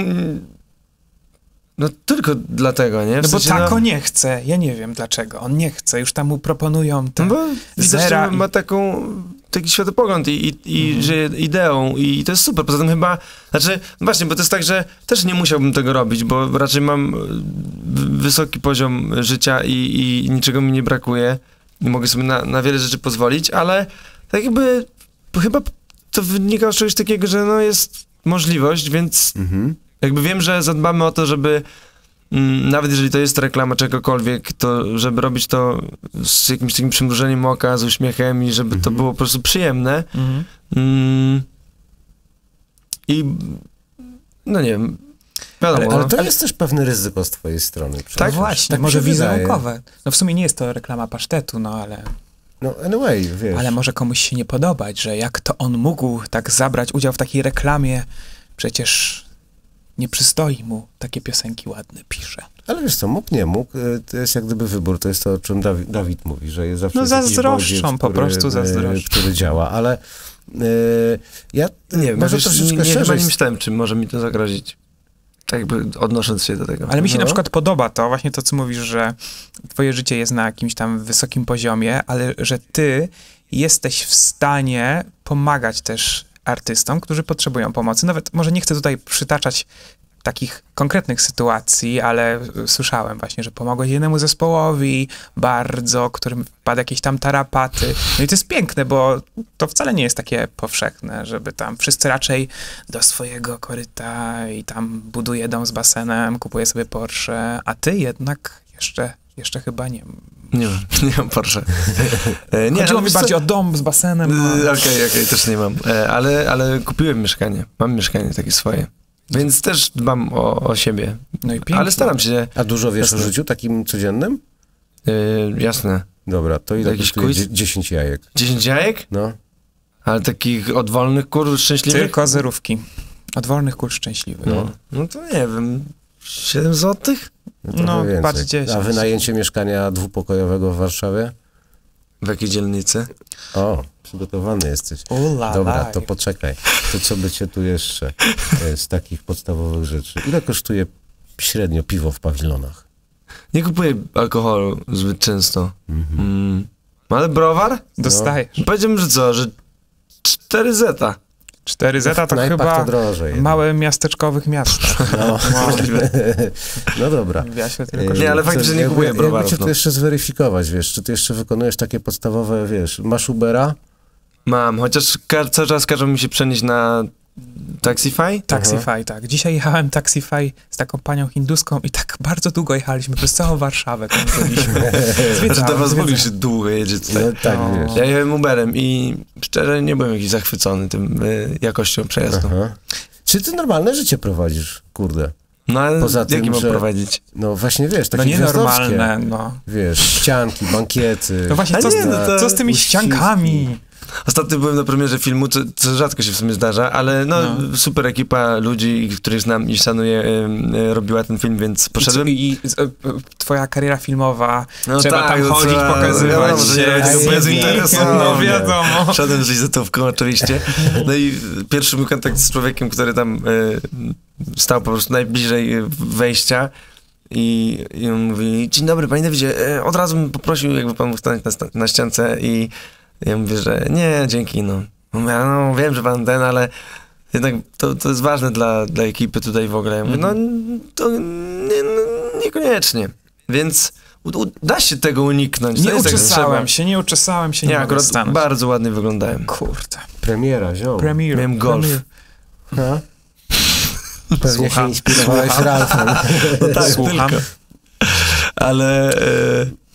No tylko dlatego, nie? W no bo Tako no... nie chce, ja nie wiem dlaczego, on nie chce, już tam mu proponują te No bo zera i... ma taką, taki światopogląd i, i, i mm. żyje ideą i to jest super, poza tym chyba, znaczy właśnie, bo to jest tak, że też nie musiałbym tego robić, bo raczej mam e, wysoki poziom życia i, i niczego mi nie brakuje, mogę sobie na, na wiele rzeczy pozwolić, ale tak jakby chyba to wynika z czegoś takiego, że no jest możliwość, więc... Mhm. Jakby wiem, że zadbamy o to, żeby mm, nawet jeżeli to jest reklama czegokolwiek, to żeby robić to z jakimś takim przymrużeniem oka, z uśmiechem i żeby mhm. to było po prostu przyjemne. Mhm. Mm. I no nie wiem. ale, ale no. to jest też pewne ryzyko z twojej strony. Przecież. Tak no właśnie, tak może wizerunkowe. No w sumie nie jest to reklama pasztetu, no ale... No anyway, wiesz. Ale może komuś się nie podobać, że jak to on mógł tak zabrać udział w takiej reklamie, przecież nie przystoi mu takie piosenki ładne pisze. Ale wiesz co, mógł, nie mógł, e, to jest jak gdyby wybór, to jest to, o czym Dawid, Dawid mówi, że jest zawsze... No zazdroszczą, po prostu e, zazdroszczą. Który działa, ale yy, ja nie wiem, może wiesz, troszeczkę nie, szerzej... Nie, nie myślałem, czym może mi to zagrozić. Tak jakby odnosząc się do tego. Ale mi się no. na przykład podoba to, właśnie to, co mówisz, że twoje życie jest na jakimś tam wysokim poziomie, ale że ty jesteś w stanie pomagać też artystom, którzy potrzebują pomocy. Nawet może nie chcę tutaj przytaczać takich konkretnych sytuacji, ale e, słyszałem właśnie, że pomogłeś jednemu zespołowi bardzo, którym wpadł jakieś tam tarapaty. No i to jest piękne, bo to wcale nie jest takie powszechne, żeby tam wszyscy raczej do swojego koryta i tam buduje dom z basenem, kupuje sobie Porsche, a ty jednak jeszcze, jeszcze chyba nie nie mam, nie mam Porsche. E, nie, Chodziło no, mi bardziej co... o dom z basenem. No. E, okej, okej, okay, okay, też nie mam. E, ale, ale kupiłem mieszkanie. Mam mieszkanie takie swoje. Więc też dbam o, o siebie. No i pięknie. Ale staram się. A dużo wiesz jasne. o życiu takim codziennym? Yy, jasne. Dobra, to ile Jakiś 10 jajek? 10 jajek? No. Ale takich odwolnych kur szczęśliwych? Tylko zerówki. Odwolnych kur szczęśliwych. No. no to nie wiem, 7 zł? No, no bardziej 10. A wynajęcie mieszkania dwupokojowego w Warszawie? W jakiej dzielnicy? O, przygotowany jesteś. Ula, Dobra, to poczekaj. To co by cię tu jeszcze e, z takich podstawowych rzeczy? Ile kosztuje średnio piwo w pawilonach? Nie kupuję alkoholu zbyt często. Mhm. Mm. Ale browar? Dostajesz. No. Powiedziałbym, że co, że 4 zeta. 4 z to chyba to no. małe miasteczkowych miast. No, no, no, możliwe. no dobra. Ja się tylko nie, ale fakt, że nie kupuję browarów. Jakby to jeszcze zweryfikować, wiesz, czy ty jeszcze wykonujesz takie podstawowe, wiesz, masz Ubera? Mam, chociaż cały czas każą mi się przenieść na Taxify? Taxify, tak. Dzisiaj jechałem Taxify z taką panią hinduską i tak bardzo długo jechaliśmy, przez całą Warszawę krążyliśmy. znaczy to was mówi, że długo jedzie tutaj. No, tak, no. Ja jechałem Uberem i szczerze nie byłem jakiś zachwycony tym y, jakością przejazdu. Aha. Czy ty normalne życie prowadzisz? Kurde. No ale Poza tym, jakie mam że, prowadzić? No właśnie, wiesz, takie no nienormalne, no. Wiesz, ścianki, bankiety. No właśnie, co, nie, z, no to... co z tymi uściski. ściankami? Ostatnio byłem na premierze filmu, co, co rzadko się w sumie zdarza, ale no, no. super ekipa ludzi, których znam i szanuję, y, y, robiła ten film, więc poszedłem. I, co, i y, twoja kariera filmowa, no trzeba tak, tam no chodzić, co, pokazywać się, ja bez interesu, no, no wiadomo. Szedłem z wizytówką oczywiście. No i pierwszy mój kontakt z człowiekiem, który tam e, stał po prostu najbliżej wejścia, i, I on mówi, dzień dobry, panie Dawidzie, od razu bym poprosił, jakby pan mógł stanąć na, na ściance i ja mówię, że nie, dzięki, no. Mówię, no wiem, że pan ten, ale jednak to, to jest ważne dla, dla ekipy tutaj w ogóle. Ja mówię, no mhm. to nie, no, niekoniecznie. Więc u, da się tego uniknąć. Nie tak, uczesałem się, nie uczesałem się, nie, nie akurat stanąć. bardzo ładnie wyglądałem. Kurde. Premiera, ziom. Premier. Miałem golf. Premier. Pewnie Słucham. się inspirowałeś Ralfem. No tak, Słucham. tylko. Ale... E,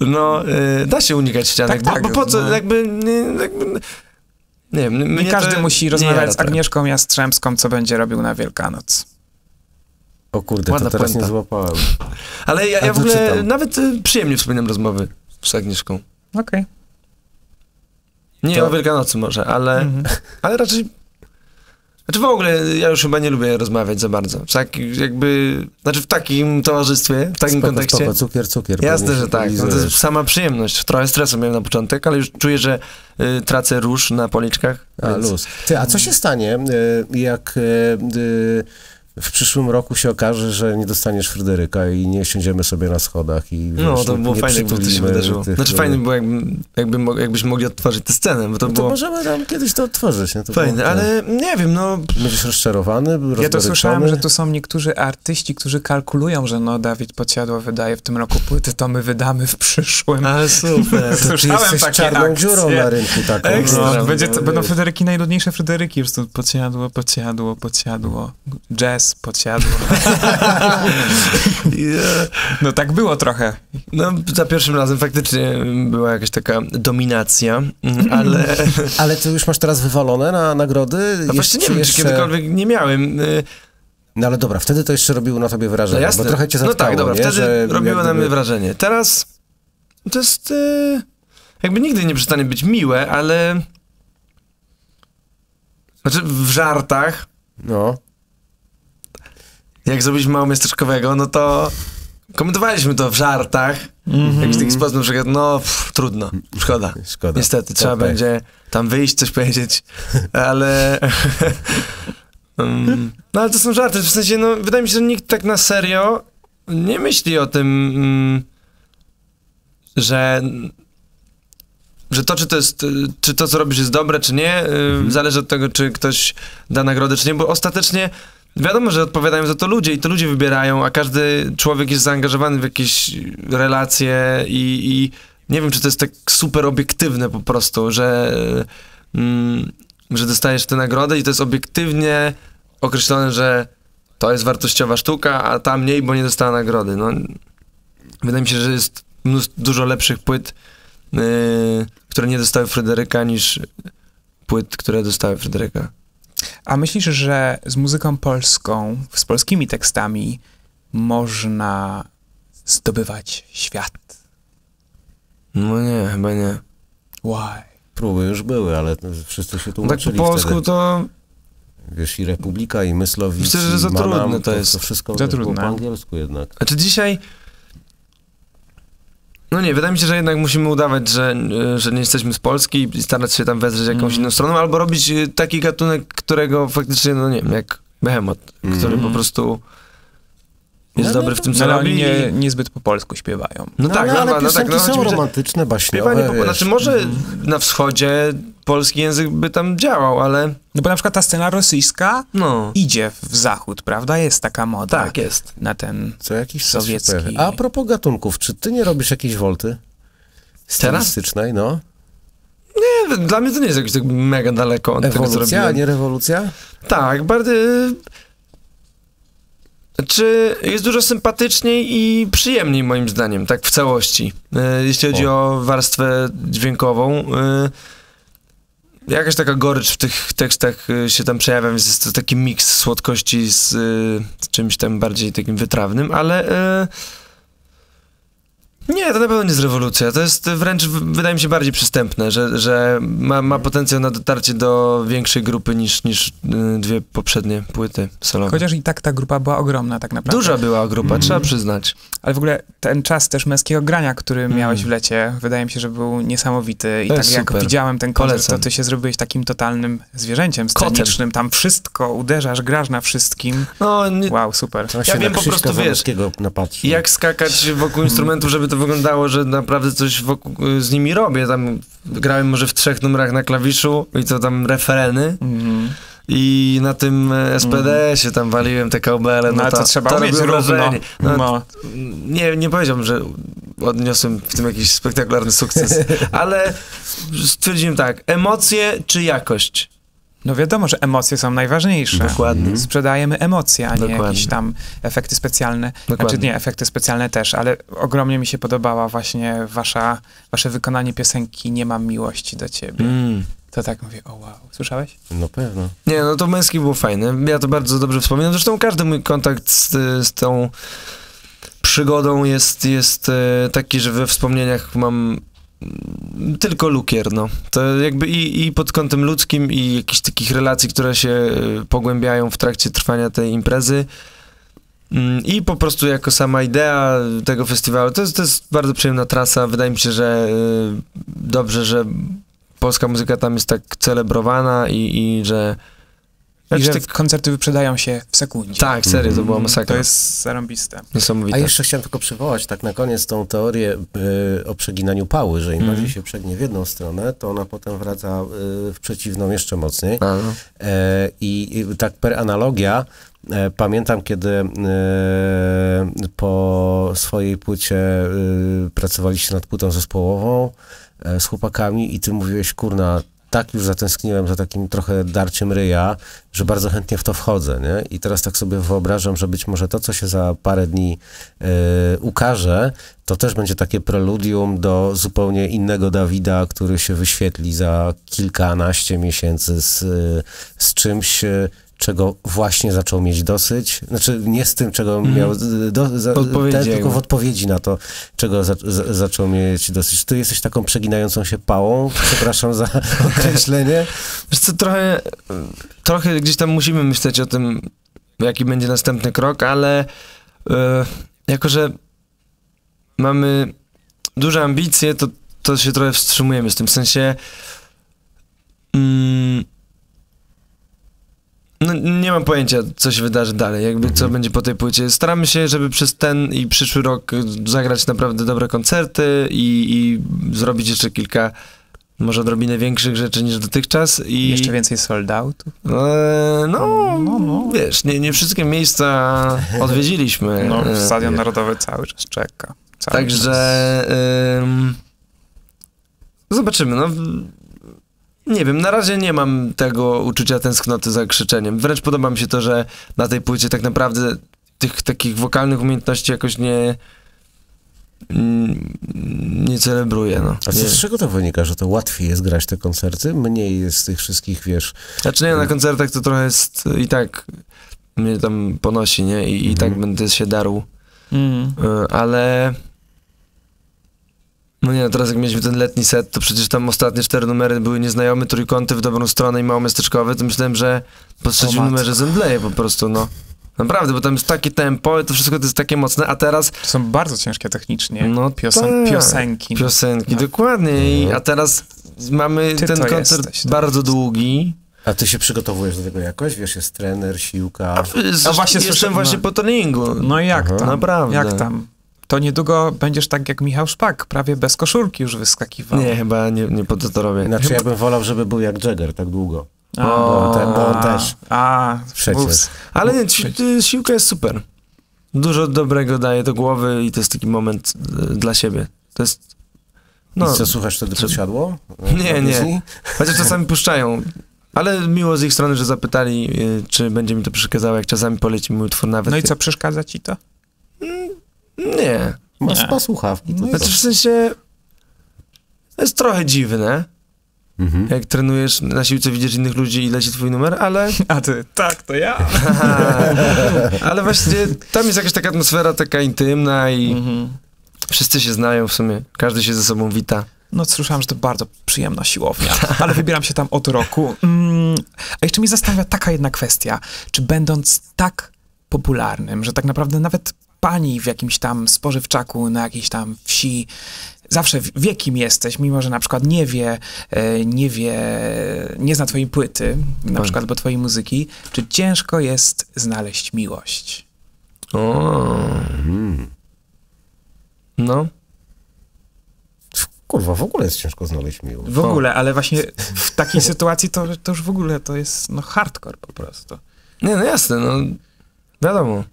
no, y, da się unikać ścianek, tak, no, tak, bo po co, no. jakby, jakby nie wiem. Nie każdy to, musi rozmawiać z Agnieszką Jastrzębską, co będzie robił na Wielkanoc. O kurde, Ładna to teraz nie złapałem. Ale ja, ja w ogóle czytam. nawet y, przyjemnie wspominam rozmowy z Agnieszką. Okej. Okay. Nie to... o Wielkanocy może, ale, mm -hmm. ale raczej znaczy w ogóle ja już chyba nie lubię rozmawiać za bardzo. Tak jakby, znaczy w takim towarzystwie, w takim spoko, kontekście. Spoko, cukier, cukier. Jasne, że tak. No to jest sama przyjemność. Trochę stresu miałem na początek, ale już czuję, że y, tracę róż na policzkach. A, więc... luz. Ty, a co się stanie, y, jak... Y, y w przyszłym roku się okaże, że nie dostaniesz Fryderyka i nie siądziemy sobie na schodach i No, wiesz, to było nie fajne, jakby to się wydarzyło. Tych, znaczy e, fajnie było, jakby, jakby, jakbyśmy mogli odtworzyć tę scenę, bo to, no to było... możemy tam kiedyś to odtworzyć, nie? To fajne, było, to... ale nie wiem, no... Będziesz rozczarowany, Ja to słyszałem, że tu są niektórzy artyści, którzy kalkulują, że no, Dawid Podsiadło wydaje w tym roku płyty, to my wydamy w przyszłym. Ale super. Słyszałem takie czarną akcje. dziurą na rynku taką. Ekstra. No, będzie, będą Fryderyki, najludniejsze Fryderyki, już tu Podsiadło, Podsiadło, Podsiadło, jazz, podsiadło. E, no tak było trochę. No za pierwszym razem faktycznie była jakaś taka dominacja, mm, ale... ale ty już masz teraz wywalone na nagrody? No właśnie nie wiem, jeszcze... czy kiedykolwiek nie miałem. Y, no ale dobra, wtedy to jeszcze robiło na tobie wrażenie, no jasne. bo trochę cię zatkało, No tak, dobra, nie? wtedy że robiło na mnie wrażenie. Teraz to jest... Y, jakby nigdy nie przestanie być miłe, ale... Znaczy w żartach. No jak zrobiliśmy mało miasteczkowego, no to komentowaliśmy to w żartach. Mm -hmm. Jakiś taki sposób, na przykład, no pff, trudno, szkoda. szkoda. Niestety, trzeba tak. będzie tam wyjść, coś powiedzieć, ale... um, no ale to są żarty, w sensie, no wydaje mi się, że nikt tak na serio nie myśli o tym, mm, że że to, czy to jest, czy to, co robisz jest dobre, czy nie, y, mhm. zależy od tego, czy ktoś da nagrodę, czy nie, bo ostatecznie wiadomo, że odpowiadają za to ludzie i to ludzie wybierają, a każdy człowiek jest zaangażowany w jakieś relacje i, i nie wiem, czy to jest tak super obiektywne po prostu, że, mm, że dostajesz tę nagrodę i to jest obiektywnie określone, że to jest wartościowa sztuka, a ta mniej, bo nie dostała nagrody. No, wydaje mi się, że jest dużo lepszych płyt, yy, które nie dostały Fryderyka, niż płyt, które dostały Fryderyka. A myślisz, że z muzyką polską, z polskimi tekstami można zdobywać świat? No nie, chyba nie. Why? Próby już były, ale wszyscy się tłumaczyli no Tak po polsku wtedy. to... Wiesz, i Republika, i Myslowic, Myślę, że za i trudne to jest. To wszystko za trudne. po angielsku jednak. Znaczy dzisiaj no nie, wydaje mi się, że jednak musimy udawać, że, e, że nie jesteśmy z Polski i starać się tam wezwać jakąś mm. inną stroną, albo robić e, taki gatunek, którego faktycznie, no nie wiem, jak Behemoth, mm. który po prostu no jest no, dobry w tym, co no, robi. Nie, niezbyt po polsku śpiewają. No, no tak, ale, no, ale no, tak, no, są romantyczne, baśniowe. znaczy może mm. na wschodzie polski język by tam działał, ale... No bo na przykład ta scena rosyjska no. idzie w zachód, prawda? Jest taka moda. Tak, jest. Na ten Co jakiś sowiecki... A, propos gatunków, czy ty nie robisz jakiejś wolty? Stylistycznej, no. Nie, dla mnie to nie jest jakoś tak mega daleko od Ewolucja, tego, co robiłem. nie rewolucja? Tak, bardzo. E, czy jest dużo sympatyczniej i przyjemniej moim zdaniem, tak w całości, e, jeśli chodzi o, o warstwę dźwiękową. E, jakaś taka gorycz w tych tekstach y, się tam przejawia, więc jest to taki miks słodkości z, y, z czymś tam bardziej takim wytrawnym, ale... Y nie, to na pewno nie jest rewolucja. To jest wręcz, wydaje mi się, bardziej przystępne, że, że ma, ma potencjał na dotarcie do większej grupy niż, niż y, dwie poprzednie płyty solowe. Chociaż i tak ta grupa była ogromna tak naprawdę. Duża była grupa, mm. trzeba przyznać. Ale w ogóle ten czas też męskiego grania, który mm. miałeś w lecie, wydaje mi się, że był niesamowity. I tak jak widziałem ten koncert, Polecam. to ty się zrobiłeś takim totalnym zwierzęciem scenicznym. Kotem. Tam wszystko uderzasz, grasz na wszystkim. No, nie... Wow, super. Ja wiem tak po prostu, wiesz, jak skakać wokół instrumentu, żeby to wyglądało, że naprawdę coś wokół, y, z nimi robię. Tam grałem może w trzech numerach na klawiszu i to tam refereny. Mm. I na tym e, SPD-się mhm. tam waliłem te kaubele. No, no to, to trzeba to mieć równo. No, no. Nie, nie powiedziałbym, że odniosłem w tym jakiś spektakularny sukces, ale stwierdziłem tak, emocje czy jakość? No wiadomo, że emocje są najważniejsze. Dokładnie. Mhm. Sprzedajemy emocje, a nie Dokładnie. jakieś tam efekty specjalne. Znaczy, Dokładnie. Znaczy nie, efekty specjalne też, ale ogromnie mi się podobała właśnie wasza, wasze wykonanie piosenki Nie mam miłości do ciebie. Mm. To tak mówię, o wow. Słyszałeś? No pewno. Nie, no to męski było fajne. Ja to bardzo dobrze wspominam. Zresztą każdy mój kontakt z, z tą przygodą jest, jest e, taki, że we wspomnieniach mam tylko lukier, no. To jakby i, i pod kątem ludzkim, i jakichś takich relacji, które się y, pogłębiają w trakcie trwania tej imprezy. Mm, I po prostu jako sama idea tego festiwalu, to jest, to jest bardzo przyjemna trasa. Wydaje mi się, że y, dobrze, że polska muzyka tam jest tak celebrowana i, i że znaczy, I że te koncerty wyprzedają się w sekundzie. Tak, serio, to mhm. była masakra. To jest zarąbiste. Niesamowite. A jeszcze chciałem tylko przywołać tak na koniec tą teorię y, o przeginaniu pały, że im mhm. bardziej się przegnie w jedną stronę, to ona potem wraca y, w przeciwną jeszcze mocniej. E, i, tak per analogia, e, Pamiętam, kiedy y, po swojej płycie y, pracowaliście nad płytą zespołową y, z chłopakami i ty mówiłeś, kurna, tak już zatęskniłem za takim trochę darciem ryja, że bardzo chętnie w to wchodzę, nie? I teraz tak sobie wyobrażam, że być może to, co się za parę dni yy, ukaże, to też będzie takie preludium do zupełnie innego Dawida, który się wyświetli za kilkanaście miesięcy z, e, z czymś, e, czego właśnie zaczął mieć dosyć, znaczy nie z tym, czego mm. miał do, za, tylko w odpowiedzi na to, czego za, za, zaczął mieć dosyć. Ty jesteś taką przeginającą się pałą, przepraszam za określenie. Wiesz co, trochę, trochę gdzieś tam musimy myśleć o tym, jaki będzie następny krok, ale yy, jako, że mamy duże ambicje, to, to się trochę wstrzymujemy z tym, w sensie... Mm, no, nie mam pojęcia, co się wydarzy dalej, jakby co mhm. będzie po tej płycie. Staramy się, żeby przez ten i przyszły rok zagrać naprawdę dobre koncerty i, i zrobić jeszcze kilka, może odrobinę większych rzeczy niż dotychczas. I... Jeszcze więcej sold out? E, no, no, no, wiesz, nie, nie wszystkie miejsca odwiedziliśmy. No, e, Stadion Narodowy cały czas czeka. Cały Także... Czas. Zobaczymy, no nie wiem, na razie nie mam tego uczucia tęsknoty za krzyczeniem. Wręcz podoba mi się to, że na tej płycie tak naprawdę tych takich wokalnych umiejętności jakoś nie mm, nie celebruję, no. A nie. z czego to wynika, że to łatwiej jest grać te koncerty? Mniej jest tych wszystkich, wiesz... Znaczy nie, na y- koncertach to trochę jest i tak mnie tam ponosi, nie? I, i tak mhm. będę się darł. Mm. Ale no nie, no teraz jak mieliśmy ten letni set, to przecież tam ostatnie cztery numery były nieznajome, trójkąty w dobrą stronę i małomesteczkowe, to myślałem, że po trzecim numerze po prostu, no. Naprawdę, bo tam jest takie tempo, to wszystko to jest takie mocne, a teraz... To są bardzo ciężkie technicznie no piosen tak, piosenki. Piosenki, no. dokładnie. I, mhm. a teraz mamy Ty ten koncert jesteś, bardzo długi. A ty się przygotowujesz do tego jakoś? Wiesz, jest trener, siłka... A, z, a właśnie jestem słyszę, no. właśnie po treningu. No i jak Aha. Mhm. tam? Naprawdę. Jak tam? to niedługo będziesz tak jak Michał Szpak, prawie bez koszulki już wyskakiwał. Nie, chyba nie, nie po to to robię. Znaczy ja bym wolał, żeby był jak Jagger tak długo. A, bo, te, bo on też. A, przecież. Ups. Ale nie, y, siłka jest super. Dużo dobrego daje do głowy i to jest taki moment y, dla siebie. To jest... No, I co, słuchasz wtedy czy... podsiadło? Nie, nie. Chociaż czasami puszczają. Ale miło z ich strony, że zapytali, y, czy będzie mi to przeszkadzało, jak czasami poleci mój utwór nawet. No i co, przeszkadza ci to? Nie. masz nie. ma To znaczy, w sensie, to jest trochę dziwne, Mhm. Jak trenujesz na siłce, widzisz innych ludzi i leci twój numer, ale... A ty, tak, to ja. ale właśnie tam jest jakaś taka atmosfera taka intymna i mhm. wszyscy się znają w sumie. Każdy się ze sobą wita. No, słyszałem, że to bardzo przyjemna siłownia, tak. ale wybieram się tam od roku. Mm, a jeszcze mi zastanawia taka jedna kwestia. Czy będąc tak popularnym, że tak naprawdę nawet pani w jakimś tam spożywczaku na jakiejś tam wsi zawsze wie, kim jesteś, mimo że na przykład nie wie, e, nie wie, nie zna twojej płyty, na przykład, albo twojej muzyki, czy ciężko jest znaleźć miłość? O. Hmm. No. Kurwa, w ogóle jest ciężko znaleźć miłość. W ogóle, ale właśnie w takiej sytuacji to, to już w ogóle to jest no hardcore po prostu. Nie, no jasne, no wiadomo.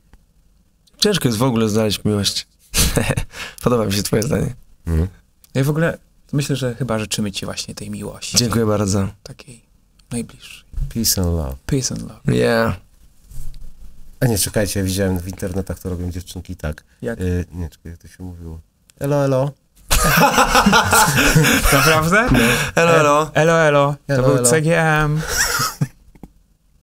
Ciężko jest w ogóle znaleźć miłość. Podoba mi się twoje zdanie. Mhm. Ja no w ogóle myślę, że chyba życzymy ci właśnie tej miłości. Dziękuję bardzo. Takiej najbliższej. Peace and love. Peace and love. Yeah. A nie, czekajcie, ja widziałem w internetach, to robią dziewczynki tak. Jak? Y, nie, czekaj, jak to się mówiło. Elo, elo. Naprawdę? No. Elo, elo. Elo, elo. To elo, był elo. CGM.